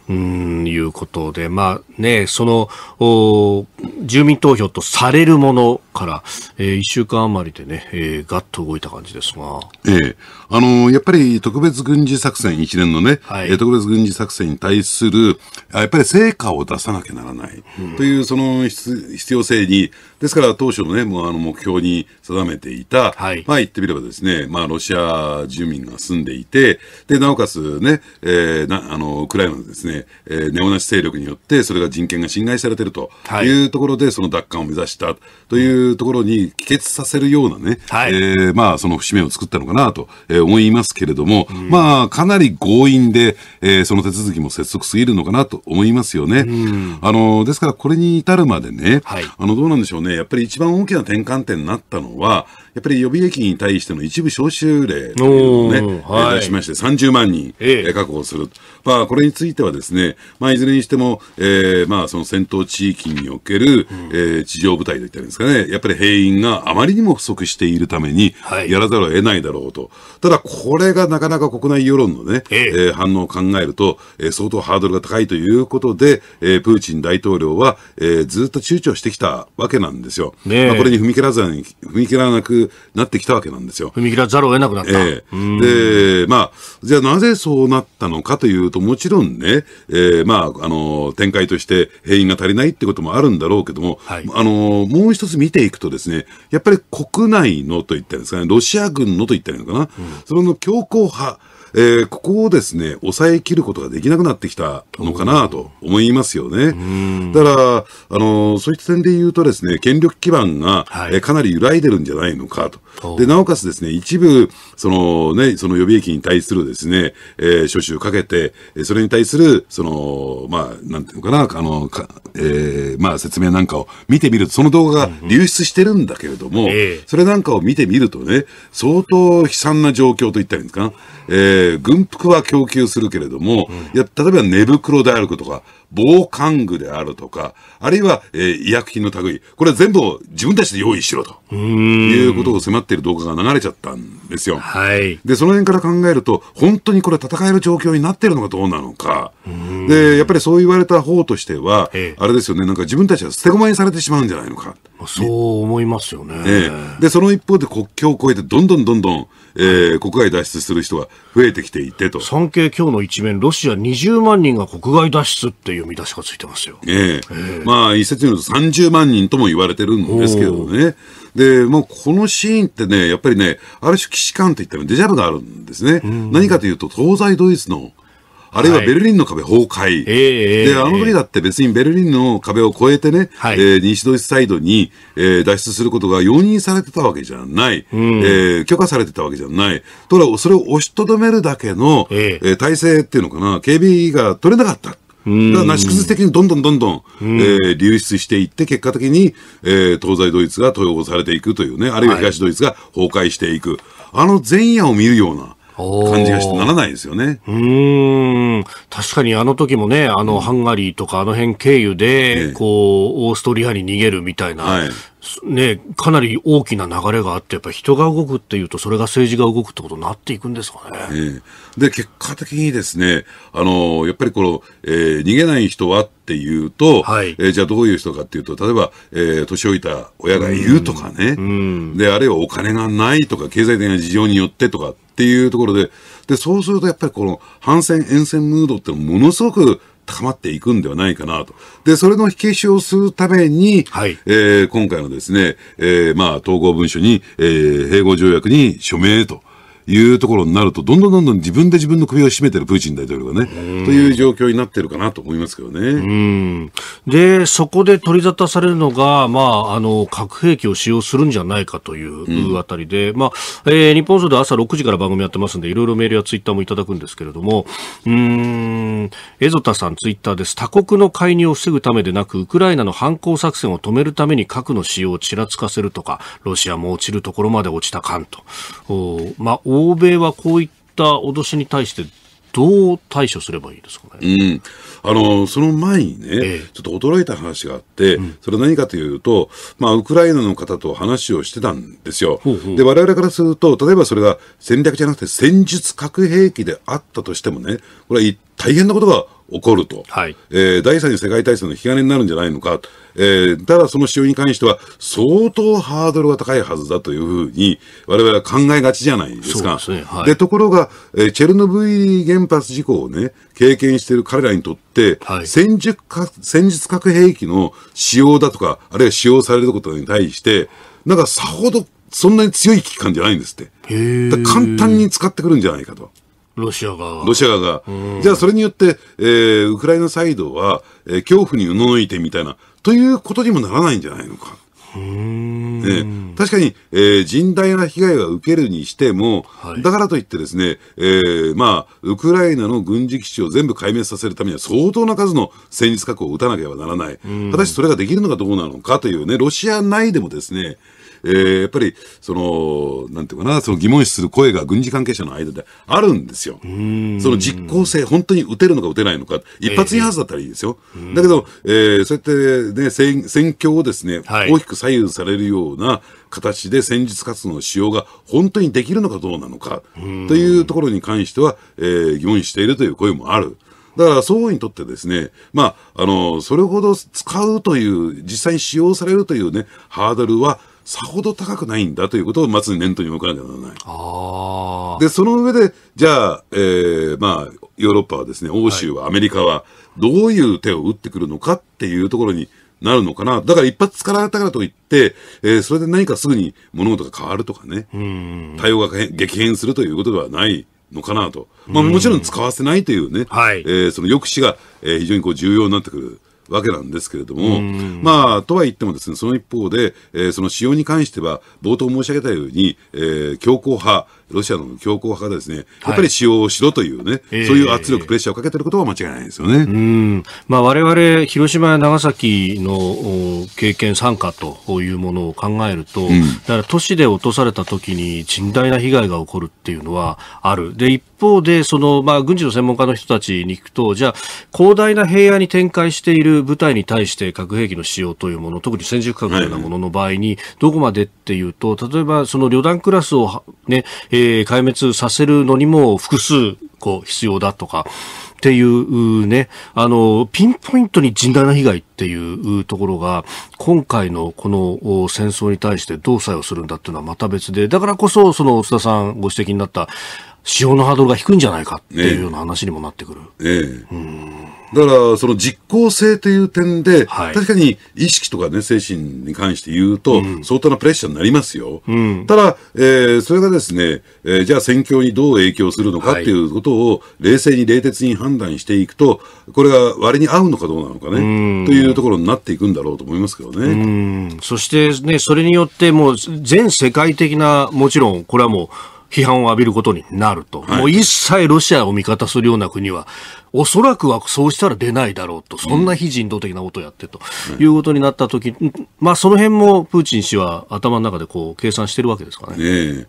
うん、いうことで、まあね、その、お住民投票とされるものから、えー、1週間余りでね、えー、ガッと動いた感じですが。ええあのー、やっぱり特別軍事作戦、一連のね、はい、特別軍事作戦に対する、やっぱり成果を出さなきゃならない、うん、というその必要性に、ですから当初のね、もうあの目標に定めていた、はい、まあ言ってみればですね、まあロシア住民が住んでいて、で、なおかつね、えー、なあの、ウクライナですね、えー、ネオナチ勢力によってそれが人権が侵害されてるというところで、その奪還を目指したというところに帰結させるようなね、はい、えー、まあ、その節目を作ったのかなと思いますけれども、うん、まあ、かなり強引で、えー、その手続きも拙速すぎるのかなと思いますよね。うん、あのですから、これに至るまでね、はい、あのどうなんでしょうね、やっぱり一番大きな転換点になったのは、やっぱり予備役に対しての一部招集令とをね、はい、出しまして、30万人、確保する。まあ、これについてはですね、まあ、いずれにしても、えー、まあ、その戦闘地域における、うん、えー、地上部隊といったんですかね、やっぱり兵員があまりにも不足しているために、やらざるを得ないだろうと。はい、ただ、これがなかなか国内世論のね、えええー、反応を考えると、えー、相当ハードルが高いということで、えー、プーチン大統領は、えー、ずっと躊躇してきたわけなんですよ。ねまあ、これに踏み切らずに、踏み切らなく、なってきたわけなんですよ。踏み切らざるを得なくなった。えー、で、まあ、じゃあなぜそうなったのかというと、もちろんね、えー、まあ、あの、展開として兵員が足りないってこともあるんだろうけども、はい、あの、もう一つ見ていくとですね、やっぱり国内のといったんですかね、ロシア軍のといったらのかな、うん、その強硬派、えー、ここをですね、抑えきることができなくなってきたのかなと思いますよね。だから、あの、そういった点で言うとですね、権力基盤が、はい、えー、かなり揺らいでるんじゃないのかと。で、なおかつですね、一部、そのね、その予備役に対するですね、えー、処をかけて、それに対する、その、まあ、なんていうのかな、あの、かえー、まあ、説明なんかを見てみると、その動画が流出してるんだけれども、うんうん、それなんかを見てみるとね、相当悲惨な状況といったらいいんですか、えー、軍服は供給するけれども、うん、いや、例えば寝袋であることか、防寒具であるとか、あるいは、えー、医薬品の類、これ全部を自分たちで用意しろと、いうことを迫っている動画が流れちゃったんですよ。はい。で、その辺から考えると、本当にこれ戦える状況になってるのかどうなのか。で、やっぱりそう言われた方としては、ええ、あれですよね、なんか自分たちは捨て駒にされてしまうんじゃないのか。そう思いますよね。ええ、で、その一方で国境を越えて、どんどんどんどん、えー、国外脱出する人が増えてきていてと。産経今日の一面、ロシア20万人が国外脱出っていう見出しがついてますよ。ええー、まあ、一説によると30万人とも言われてるんですけどね。で、もうこのシーンってね、やっぱりね、ある種、既視感といったらデジャブがあるんですね。何かというと、東西ドイツのあるいはベルリンの壁崩壊、であの時だって別にベルリンの壁を越えてね、はい、えー、西ドイツサイドに、えー、脱出することが容認されてたわけじゃない、うん、えー、許可されてたわけじゃない、ところそれを押しとどめるだけの、ええー、体制っていうのかな、警備が取れなかった。がなし崩し的にどんどんどんどん、うん、えー、流出していって、結果的に、えー、東西ドイツが統合されていくというね、あるいは東ドイツが崩壊していく、はい、あの前夜を見るような、感じがしてならないですよね。うん確かにあの時もね、あのハンガリーとかあの辺経由で、こう、オーストリアに逃げるみたいな、はい、ね、かなり大きな流れがあって、やっぱ人が動くっていうと、それが政治が動くってことになっていくんですかね。で、結果的にですね、あのやっぱりこの、えー、逃げない人はっていうと、はい、えー、じゃあどういう人かっていうと、例えば、えー、年老いた親がいるとかね、うん、で、あるいはお金がないとか、経済的な事情によってとかっっていうところで、で、そうするとやっぱりこの反戦、沿線ムードってものすごく高まっていくんではないかなと。で、それの火消しをするために、はい、えー、今回のですね、えー、まあ、統合文書に、えー、併合条約に署名というところになると、どんどんどんどん自分で自分の首を絞めてるプーチン大統領がね、という状況になってるかなと思いますけどね。で、そこで取り沙汰されるのが、まあ、あの、核兵器を使用するんじゃないかというあたりで、まあ、えー、日本総で朝6時から番組やってますんで、いろいろメールやツイッターもいただくんですけれども、うん、エゾタさんツイッターです。他国の介入を防ぐためでなく、ウクライナの反攻作戦を止めるために核の使用をちらつかせるとか、ロシアも落ちるところまで落ちたかんと。おまあ、欧米はこういった脅しに対してどう対処すればいいですかね、うん、あのその前にね、ちょっと驚いた話があって、それは何かというと、まあ、ウクライナの方と話をしてたんですよ。で、我々からすると、例えばそれが戦略じゃなくて戦術核兵器であったとしてもね、これは大変なことが起こると、はいえー、第三次世界大戦の引き金になるんじゃないのか、えー、ただその使用に関しては、相当ハードルが高いはずだというふうに、われわれは考えがちじゃないですか。で、ねはい、ところが、えー、チェルノブイリ原発事故を、ね、経験している彼らにとって、はい、戦術戦術核兵器の使用だとか、あるいは使用されることに対して、なんかさほどそんなに強い危機感じゃないんですって。簡単に使ってくるんじゃないかと。ロシア側ロシア側が。じゃあそれによって、えー、ウクライナサイドは、えー、恐怖にうののいてみたいな、ということにもならないんじゃないのか。ね、確かに、えー、甚大な被害は受けるにしても、はい、だからといってですね、えー、まあ、ウクライナの軍事基地を全部壊滅させるためには相当な数の戦術核を打たなければならない。果たしてそれができるのかどうなのかというね、ロシア内でもですね、えー、やっぱり、その、なんていうかな、その疑問視する声が軍事関係者の間であるんですよ。その実効性、本当に撃てるのか撃てないのか、一発二発だったらいいですよ。えー、だけど、えー、そうやってね、戦況をですね、はい、大きく左右されるような形で戦術活動の使用が本当にできるのかどうなのか、というところに関しては、えー、疑問視しているという声もある。だから、総合にとってですね、まあ、あの、それほど使うという、実際に使用されるというね、ハードルは、さほど高くないんだということをまず念頭に置かなきゃならない。で、その上で、じゃあ、えー、まあ、ヨーロッパはですね、欧州は、アメリカは、どういう手を打ってくるのかっていうところになるのかな。だから一発使われたからといって、えー、それで何かすぐに物事が変わるとかね、対応が激変するということではない。のかなと、まあ、もちろん使わせないというね、はい、えー、その抑止が、えー、非常にこう重要になってくるわけなんですけれども、まあ、とは言ってもですね、その一方で、えー、その使用に関しては、冒頭申し上げたように、えー、強硬派、ロシアの強硬派がですね、やっぱり使用をしろというね、はい、そういう圧力、プレッシャーをかけてることは間違いないですよね。ー、うんまあ、我々、広島や長崎の経験、参加というものを考えると、うん、だから都市で落とされた時に甚大な被害が起こるっていうのはある。で、一方で、その、まあ、軍事の専門家の人たちに聞くと、じゃあ、広大な平野に展開している部隊に対して核兵器の使用というもの、特に戦術核のようなものの場合に、どこまでっていうと、例えば、その旅団クラスをね、えー、壊滅させるのにも複数、こう、必要だとか、っていうね、あの、ピンポイントに甚大な被害っていうところが、今回のこの戦争に対してどう作用するんだっていうのはまた別で、だからこそ、その、須田さんご指摘になった、使用のハードルが低いんじゃないかっていうような話にもなってくる。ええ、うんだから、その実効性という点で、はい、確かに意識とかね、精神に関して言うと、相当なプレッシャーになりますよ。うん、ただ、えー、それがですね、えー、じゃあ戦況にどう影響するのかっていうことを、冷静に冷徹に判断していくと、これが割に合うのかどうなのかね、というところになっていくんだろうと思いますけどね。そしてね、それによってもう全世界的な、もちろん、これはもう、批判を浴びることになると、はい、もう一切ロシアを味方するような国は、おそらくはそうしたら出ないだろうと、そんな非人道的なことをやってと、うん、いうことになったとき、まあ、その辺もプーチン氏は頭の中でこう計算してるわけですかね。ね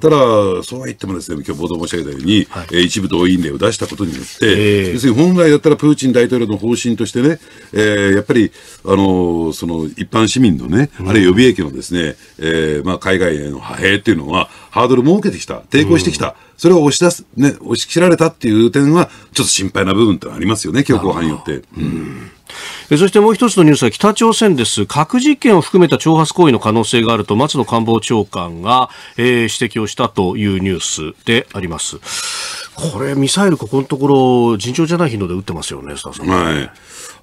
ただ、そうは言ってもですね、今日冒頭申し上げたように、はい、えー、一部動員令を出したことによって、えー、要するに本来だったらプーチン大統領の方針としてね、えー、やっぱり、あのー、その一般市民のね、あるいは予備役のですね、えーまあ、海外への派兵っていうのは、ハードル設けてきた、抵抗してきた、うん、それを押し出す、ね、押し切られたっていう点は、ちょっと心配な部分ってありますよね、今日後半によって。うんそしてもう一つのニュースは北朝鮮です。核実験を含めた挑発行為の可能性があると松野官房長官が、えー、指摘をしたというニュースであります。これ、ミサイル、ここのところ、尋常じゃない頻度で撃ってますよね、須田さん、はい。あ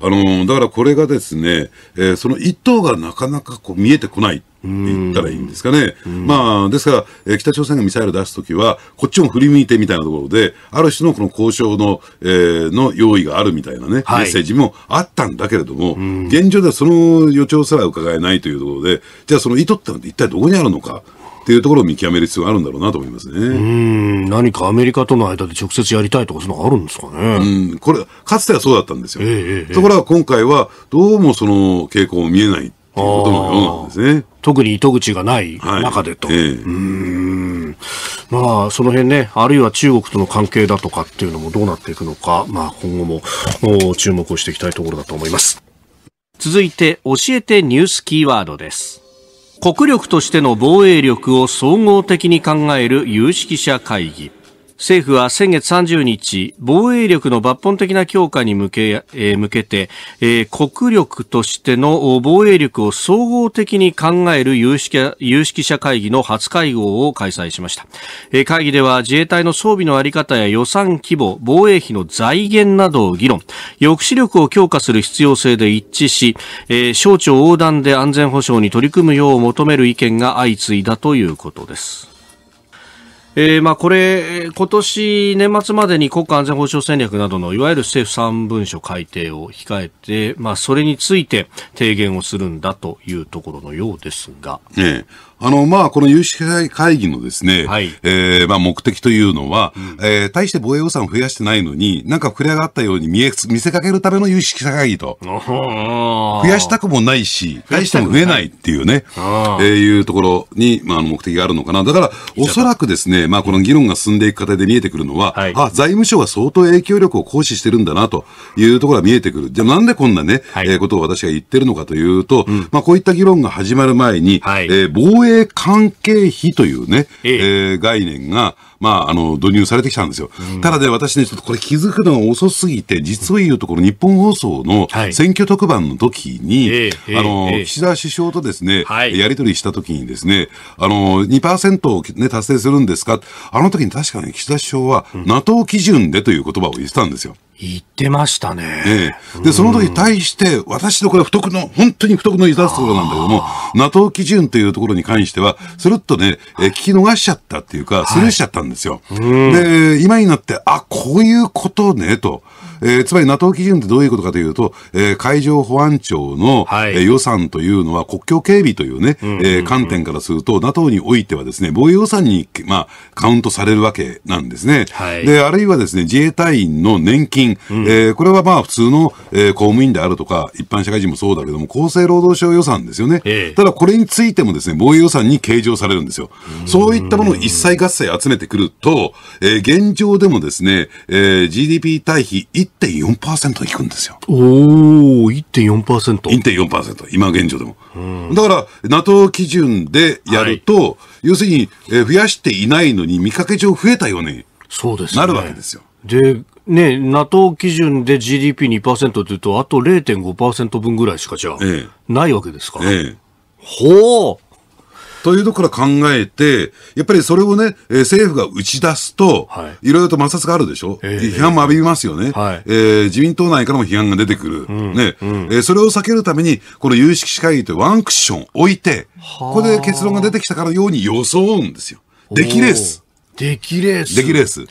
の、だからこれがですね、えー、その一頭がなかなかこう見えてこない。言ったらいいんですかね。まあ、ですから、北朝鮮がミサイルを出すときは、こっちも振り向いてみたいなところで、ある種のこの交渉の、えー、の用意があるみたいなね、メッセージもあったんだけれども、現状ではその予兆すら伺えないというところで、じゃあその意図って一体どこにあるのか。っていうところを見極める必要があるんだろうなと思いますね。うん何かアメリカとの間で直接やりたいとか、そのあるんですかね。うん、これ、かつてはそうだったんですよ。えーところが今回は、どうもその傾向も見えないということのようなんですね。特に糸口がない中でと。はいええ、んまあ、その辺ね、あるいは中国との関係だとかっていうのもどうなっていくのか、まあ、今後も注目をしていきたいところだと思います。続いて、教えてニュースキーワードです。国力としての防衛力を総合的に考える有識者会議。政府は先月30日、防衛力の抜本的な強化に向け,、えー、向けて、えー、国力としての防衛力を総合的に考える有識有識者会議の初会合を開催しました、えー、会議では自衛隊の装備のあり方や予算規模、防衛費の財源などを議論、抑止力を強化する必要性で一致し、えー、省庁横断で安全保障に取り組むよう求める意見が相次いだということです。えー、まあこれ、今年年末までに国家安全保障戦略などのいわゆる政府3文書改定を控えて、まあ、それについて提言をするんだというところのようですが。ええあの、まあ、この有識者会議のですね、はい、えー、まあ、目的というのは、うん、えー、対して防衛予算を増やしてないのに、なんか膨れ上がったように見え、見せかけるための有識者会議と。増やしたくもないし、対しても増えないっていうね、えー、いうところに、まあ、目的があるのかな。だから、おそらくですね、まあ、この議論が進んでいく過程で見えてくるのは、はい、あ、財務省は相当影響力を行使してるんだな、というところが見えてくる。じゃあ、なんでこんなね、はい、えー、ことを私が言ってるのかというと、うん、まあ、こういった議論が始まる前に、はい、えー、防衛関係費というね、ええー、概念が、まあ、あの、導入されてきたんですよ。うん、ただね、私ね、ちょっとこれ気づくのが遅すぎて、実を言うと、この日本放送の選挙特番の時に、はい、あの、えーえー、岸田首相とですね、はい、やり取りした時にですね、あの、2%をね、達成するんですかあの時に確かに岸田首相は、うん、NATO 基準でという言葉を言ってたんですよ。言ってましたね。ええ、で、その時対して、私のこれ、不得の、本当に不徳の言い出すところなんだけども、NATO 基準というところに関しては、するっとね、え聞き逃しちゃったっていうか、スルーしちゃったんです。ですよ。で、今になって、あ、こういうことね、と。えー、つまり NATO 基準ってどういうことかというと、えー、海上保安庁の、はい、えー、予算というのは国境警備というね、え観点からすると、NATO においてはですね、防衛予算に、まあ、カウントされるわけなんですね。はい、で、あるいはですね、自衛隊員の年金、うん、えー、これはまあ普通の、えー、公務員であるとか、一般社会人もそうだけども、厚生労働省予算ですよね。えー、ただこれについてもですね、防衛予算に計上されるんですよ。うそういったものを一切合切集めてくると、えー、現状でもですね、えー、GDP 対比1 1.4%引くんですよ。おお、1.4%。1.4%、今現状でも。うん、だから、NATO 基準でやると、はい、要するに、えー、増やしていないのに見かけ上増えたようになるわけですよ。でね、NATO 基準で GDP2% というと、あと0.5%分ぐらいしかじゃ、ええ、ないわけですから。ええ、ほうというところから考えて、やっぱりそれをね、えー、政府が打ち出すと、はい、いろいろと摩擦があるでしょ、えー、批判も浴びますよね、はい、えー、自民党内からも批判が出てくる、うん、ね、うん、えー、それを避けるために、この有識者会議とワンクッション置いて、ここで結論が出てきたからように装うんですよ。出来レース。出来レース。出来レース。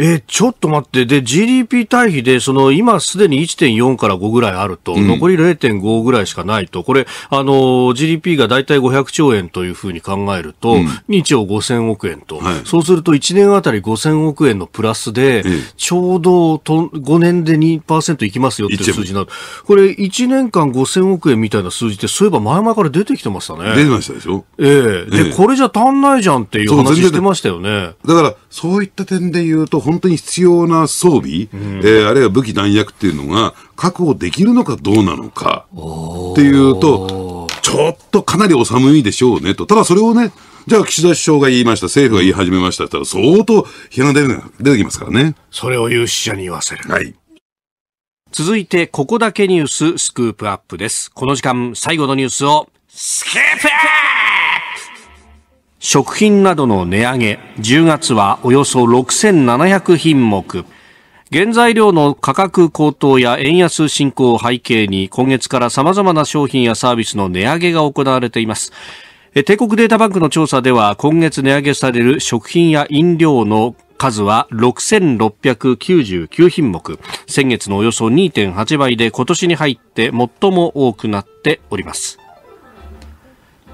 えちょっと待って、で、GDP 対比で、その、今すでに1.4から5ぐらいあると、うん、残り0.5ぐらいしかないと、これ、あの、GDP が大体500兆円というふうに考えると、2兆5000億円と、はい、そうすると1年あたり5000億円のプラスで、ちょうどと5年で2%いきますよっていう数字なこれ、1年間5000億円みたいな数字って、そういえば前々から出てきてましたね。出てましたでしょええー、で、これじゃ足んないじゃんっていう話してましたよね。だから、そういった点で言うと、本当に必要な装備、うん、えー、あるいは武器弾薬っていうのが確保できるのかどうなのかっていうと、ちょっとかなりお寒いでしょうねと。ただそれをね、じゃあ岸田首相が言いました、政府が言い始めましたったら相当批判出が出てきますからね。それを有識者に言わせる。はい。続いて、ここだけニューススクープアップです。この時間、最後のニュースを、スキップ食品などの値上げ、10月はおよそ6700品目。原材料の価格高騰や円安進行を背景に、今月から様々な商品やサービスの値上げが行われています。帝国データバンクの調査では、今月値上げされる食品や飲料の数は6699品目。先月のおよそ2.8倍で今年に入って最も多くなっております。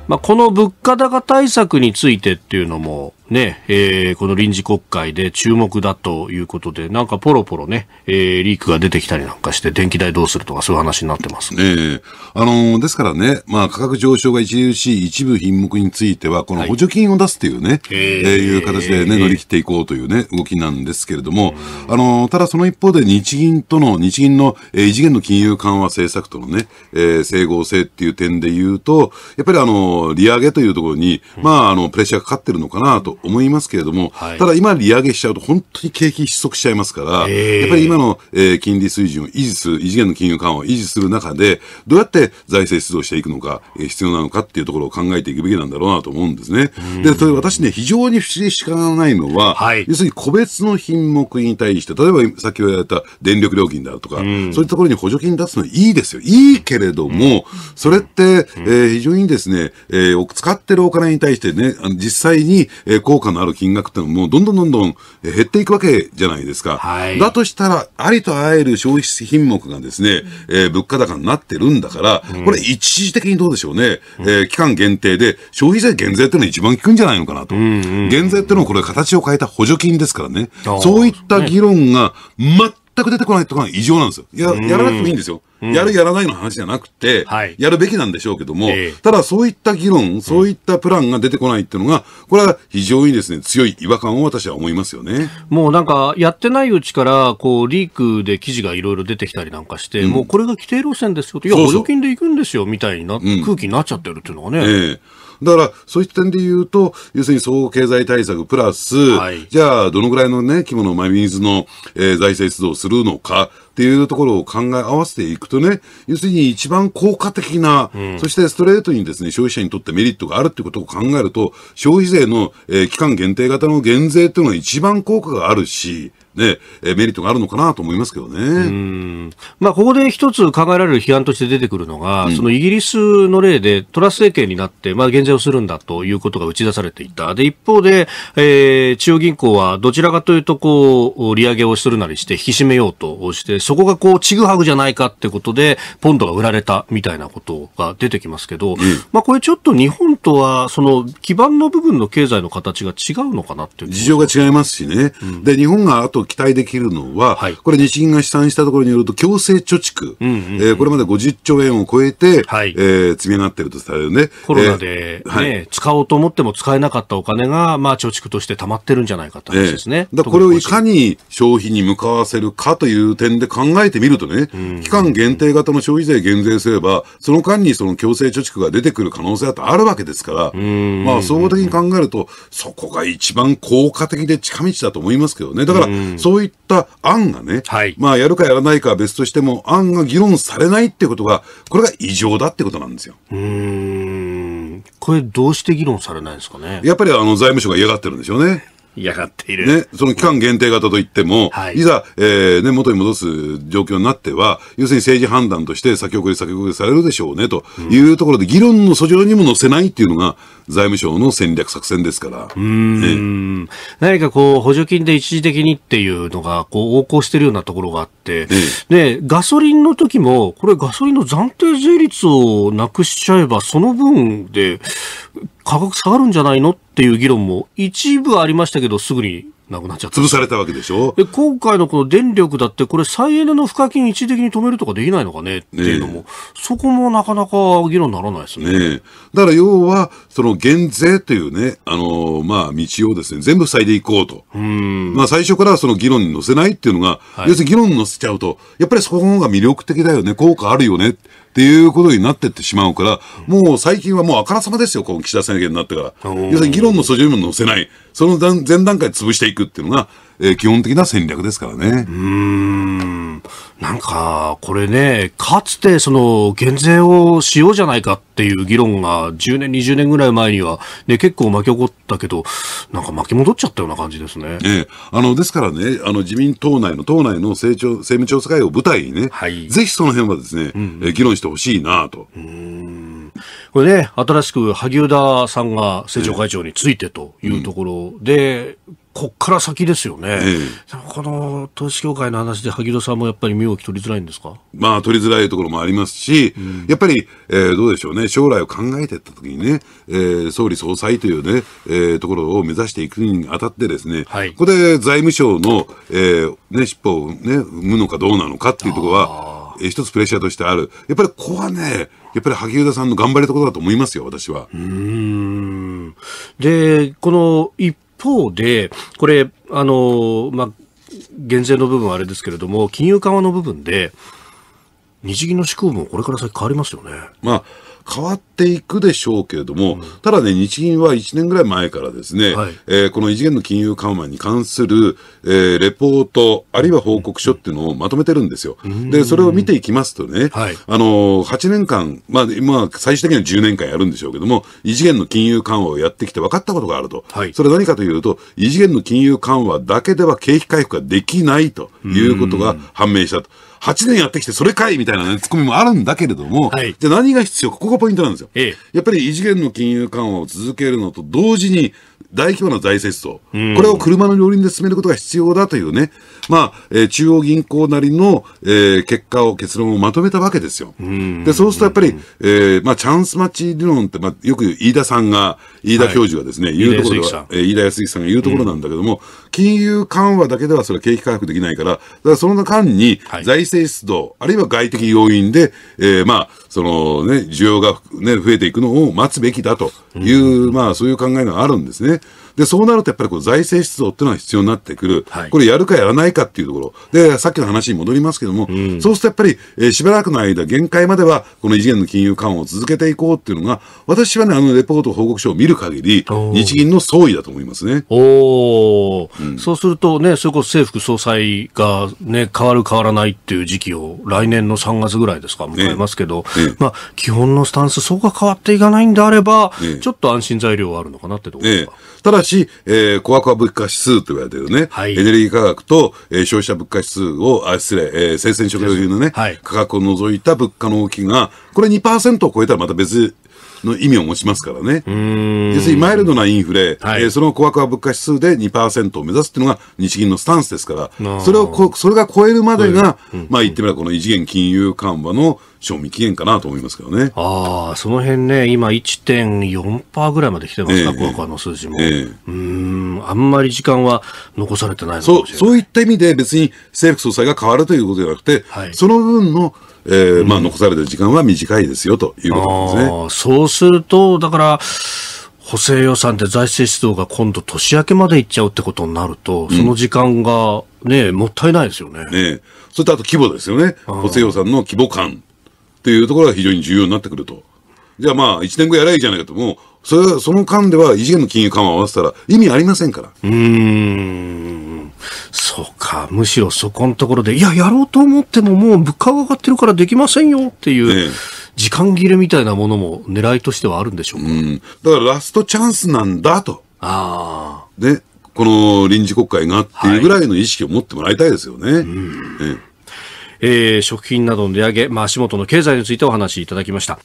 まあ、この物価高対策についてっていうのも、ね、えー、この臨時国会で注目だということで、なんかポロポロね、えー、リークが出てきたりなんかして、電気代どうするとかそういう話になってます。ええー、あのー、ですからね、まあ価格上昇が著しい一部品目については、この補助金を出すっていうね、はい、えー、えいう形でね、乗り切っていこうというね、動きなんですけれども、あのー、ただその一方で日銀との、日銀の、えー、異次元の金融緩和政策とのね、えー、整合性っていう点で言うと、やっぱりあの、利上げというところに、まあ、あの、プレッシャーかかってるのかなと思いますけれども、はい、ただ今利上げしちゃうと本当に景気失速しちゃいますから、えー、やっぱり今の、えー、金利水準を維持する、異次元の金融緩和を維持する中で、どうやって財政出動していくのか、えー、必要なのかっていうところを考えていくべきなんだろうなと思うんですね。で、それ私ね、非常に不思議しかないのは、はい、要するに個別の品目に対して、例えば先ほど言われた電力料金だとか、そういったところに補助金出すのはいいですよ。いいけれども、それって、えー、非常にですね、えー、使ってるお金に対してね、実際に、えー効果のある金額ってのもどんどんどんどん減っていくわけじゃないですか。はい、だとしたら、ありとあらゆる消費品目がですね、うえー、物価高になってるんだから、これ一時的にどうでしょうね、うえー、期間限定で消費税減税ってのが一番効くんじゃないのかなと。減税ってのはこれ形を変えた補助金ですからね。そういった議論が全全く出てこないところが異常なんですよ。ややらなくてもいいんですよ。やるやらないの話じゃなくて、はい、やるべきなんでしょうけども、えー、ただそういった議論、そういったプランが出てこないっていうのが、これは非常にですね、強い違和感を私は思いますよね。もうなんか、やってないうちから、こう、リークで記事がいろいろ出てきたりなんかして、うん、もうこれが規定路線ですよと、いや、補助金で行くんですよ、みたいな、空気になっちゃってるっていうのがね。えーだから、そういった点で言うと、要するに総合経済対策プラス、はい、じゃあ、どのぐらいのね、規模の真水の、えー、財政出動するのか、っていうところを考え合わせていくとね、要するに一番効果的な、うん、そしてストレートにですね、消費者にとってメリットがあるってことを考えると、消費税の、えー、期間限定型の減税っていうのが一番効果があるし、ね、えメリットがあるのかなと思いますけどね。まあ、ここで一つ考えられる批判として出てくるのが、うん、そのイギリスの例でトラス政権になって、まあ、減税をするんだということが打ち出されていた。で、一方で、えー、中央銀行はどちらかというと、こう、利上げをするなりして引き締めようとして、そこがこう、ちぐはぐじゃないかってことで、ポンドが売られたみたいなことが出てきますけど、うん、まあ、これちょっと日本とは、その、基盤の部分の経済の形が違うのかなっていう。事情が違いますしね。うん、で、日本があと期待できるのは、はい、これ日銀が試算したところによると、強制貯蓄、うんうん、えー、これまで50兆円を超えて、はい、えー、積み上がってるとされるね。コロナでね、えーはい、使おうと思っても使えなかったお金が、まあ、貯蓄として溜まってるんじゃないかって話ですね。えー、だこれをいかに消費に向かわせるかという点で考えてみるとね、うんうんうん、期間限定型の消費税減税すれば、その間にその強制貯蓄が出てくる可能性だってあるわけですから、まあ、総合的に考えると、そこが一番効果的で近道だと思いますけどね。だから、そういった案がね、はい、まあやるかやらないかは別としても、案が議論されないってことが、これが異常だってことなんですよ。うんこれ、どうして議論されないんですかね。やっぱりあの財務省が嫌がってるんでしょうね。やがっている。ね、その期間限定型といっても、はい、いざ、えー、ね、元に戻す状況になっては、要するに政治判断として先送り先送りされるでしょうね、というところで、議論の訴状にも載せないっていうのが、財務省の戦略作戦ですから。うん、ね、何かこう、補助金で一時的にっていうのが、こう、横行してるようなところがあって、ね、で、ガソリンの時も、これガソリンの暫定税率をなくしちゃえば、その分で、価格下がるんじゃないのっていう議論も一部ありましたけど、すぐになくなっちゃった。潰されたわけでしょで今回のこの電力だって、これ再エネの付加金一時的に止めるとかできないのかねっていうのも、ね、そこもなかなか議論にならないですね。ねだから要は、その減税というね、あのー、まあ、道をですね、全部塞いでいこうと。うんまあ、最初からその議論に乗せないっていうのが、はい、要するに議論に乗せちゃうと、やっぱりそこの方が魅力的だよね、効果あるよね。っていうことになってってしまうから、もう最近はもうあからさまですよ、この岸田政権になってから。要するに議論の訴状にも載せない。その前段階潰していくっていうのが、えー、基本的な戦略ですからね。うんなんか、これね、かつてその減税をしようじゃないかっていう議論が10年、20年ぐらい前には、ね、結構巻き起こったけど、なんか巻き戻っちゃったような感じですね。ええ、あのですからね、あの自民党内の党内の政調政務調査会を舞台にね、はい、ぜひその辺はですね、うん、議論してほしいなと。うんこれね、新しく萩生田さんが政調会長についてというところで、ええこっから先ですよね、えこの統一教会の話で萩生田さんもやっぱり身動き取りづらいんですか、まあ、取りづらいところもありますし、うん、やっぱり、えー、どうでしょうね、将来を考えていったときにね、えー、総理総裁というね、えー、ところを目指していくにあたって、ですね、はい、ここで財務省の、えーね、尻尾を、ね、生むのかどうなのかっていうところは、えー、一つプレッシャーとしてある、やっぱりここはね、やっぱり萩生田さんの頑張りところだと思いますよ、私は。うんで、この一方で、これ、あの、まあ、減税の部分はあれですけれども、金融緩和の部分で、日銀の仕組みもこれから先変わりますよね。まあ変わっていくでしょうけれども、うん、ただね、日銀は1年ぐらい前からですね、はい、えー、この異次元の金融緩和に関する、えー、レポート、あるいは報告書っていうのをまとめてるんですよ。うん、で、それを見ていきますとね、はい、あのー、8年間、まあ、まあ、最終的には10年間やるんでしょうけども、異次元の金融緩和をやってきて分かったことがあると。はい、それ何かというと、異次元の金融緩和だけでは景気回復ができないということが判明したと。うん8年やってきてそれかいみたいなね、ツッコミもあるんだけれども、はい、じゃあ何が必要ここがポイントなんですよ。ええ、やっぱり異次元の金融緩和を続けるのと同時に、大規模な財政出動、これを車の両輪で進めることが必要だというね、まあ、えー、中央銀行なりの、えー、結果を、結論をまとめたわけですよ。で、そうするとやっぱり、えー、まあ、チャンス待ち理論って、まあ、よく飯田さんが、飯田教授がですね、はい、言うところでえ飯田康之さんが言うところなんだけども、金融緩和だけではそれは景気回復できないから、だからその間に財政出動、はい、あるいは外的要因で、えー、まあ、そのね、需要が、ね、増えていくのを待つべきだという、まあ、そういう考えがあるんですね。で、そうなるとやっぱりこう財政出動っていうのは必要になってくる、はい、これやるかやらないかっていうところ、で、さっきの話に戻りますけども、うん、そうするとやっぱり、えー、しばらくの間、限界までは、この異次元の金融緩和を続けていこうっていうのが、私はね、あのレポート、報告書を見る限り、日銀の総意だと思いますね。お、うん、そうするとね、それこそ政府総裁が、ね、変わる、変わらないっていう時期を、来年の3月ぐらいですか、迎えますけど、ええまあ、基本のスタンス、そうが変わっていかないんであれば、ちょっと安心材料はあるのかなってところですか。ただし、えー、ア悪化物価指数と言われてるね、はい、エネルギー価格と、えー、消費者物価指数を、あ、失礼、えー、生鮮食料品のね、はい、価格を除いた物価の動きが、これ2%を超えたらまた別の意味を持ちますからね。要するにマイルドなインフレ、はい、えー、その小悪は物価指数で2%を目指すっていうのが日銀のスタンスですから、それをこ、それが超えるまでが、うん、まあ言ってみればこの異次元金融緩和の賞味期限かなと思いますけどね。ああ、その辺ね、今1.4%ぐらいまで来てますか、えー、の数字も。えー、うん、あんまり時間は残されてないのかもしれない。そう、そういった意味で別に政府総裁が変わるということじゃなくて、はい、その分のえー、まあ、残された時間は短いですよということなんですね。そうすると、だから、補正予算で財政出動が今度年明けまで行っちゃうってことになると、その時間がね、うん、もったいないですよね。ねそれとあと規模ですよね。補正予算の規模感っていうところが非常に重要になってくると。じゃあまあ、1年後やらいいじゃないかと、もうそれは、その間では異次元の金融緩和を合わせたら意味ありませんから。うん。そうか。むしろそこのところで、いや、やろうと思ってももう物価が上がってるからできませんよっていう、時間切れみたいなものも狙いとしてはあるんでしょうか。うんだからラストチャンスなんだと。ああ。で、この臨時国会がっていうぐらいの意識を持ってもらいたいですよね。はい、うえええー、食品などの値上げ、まあ、足元の経済についてお話しいただきました。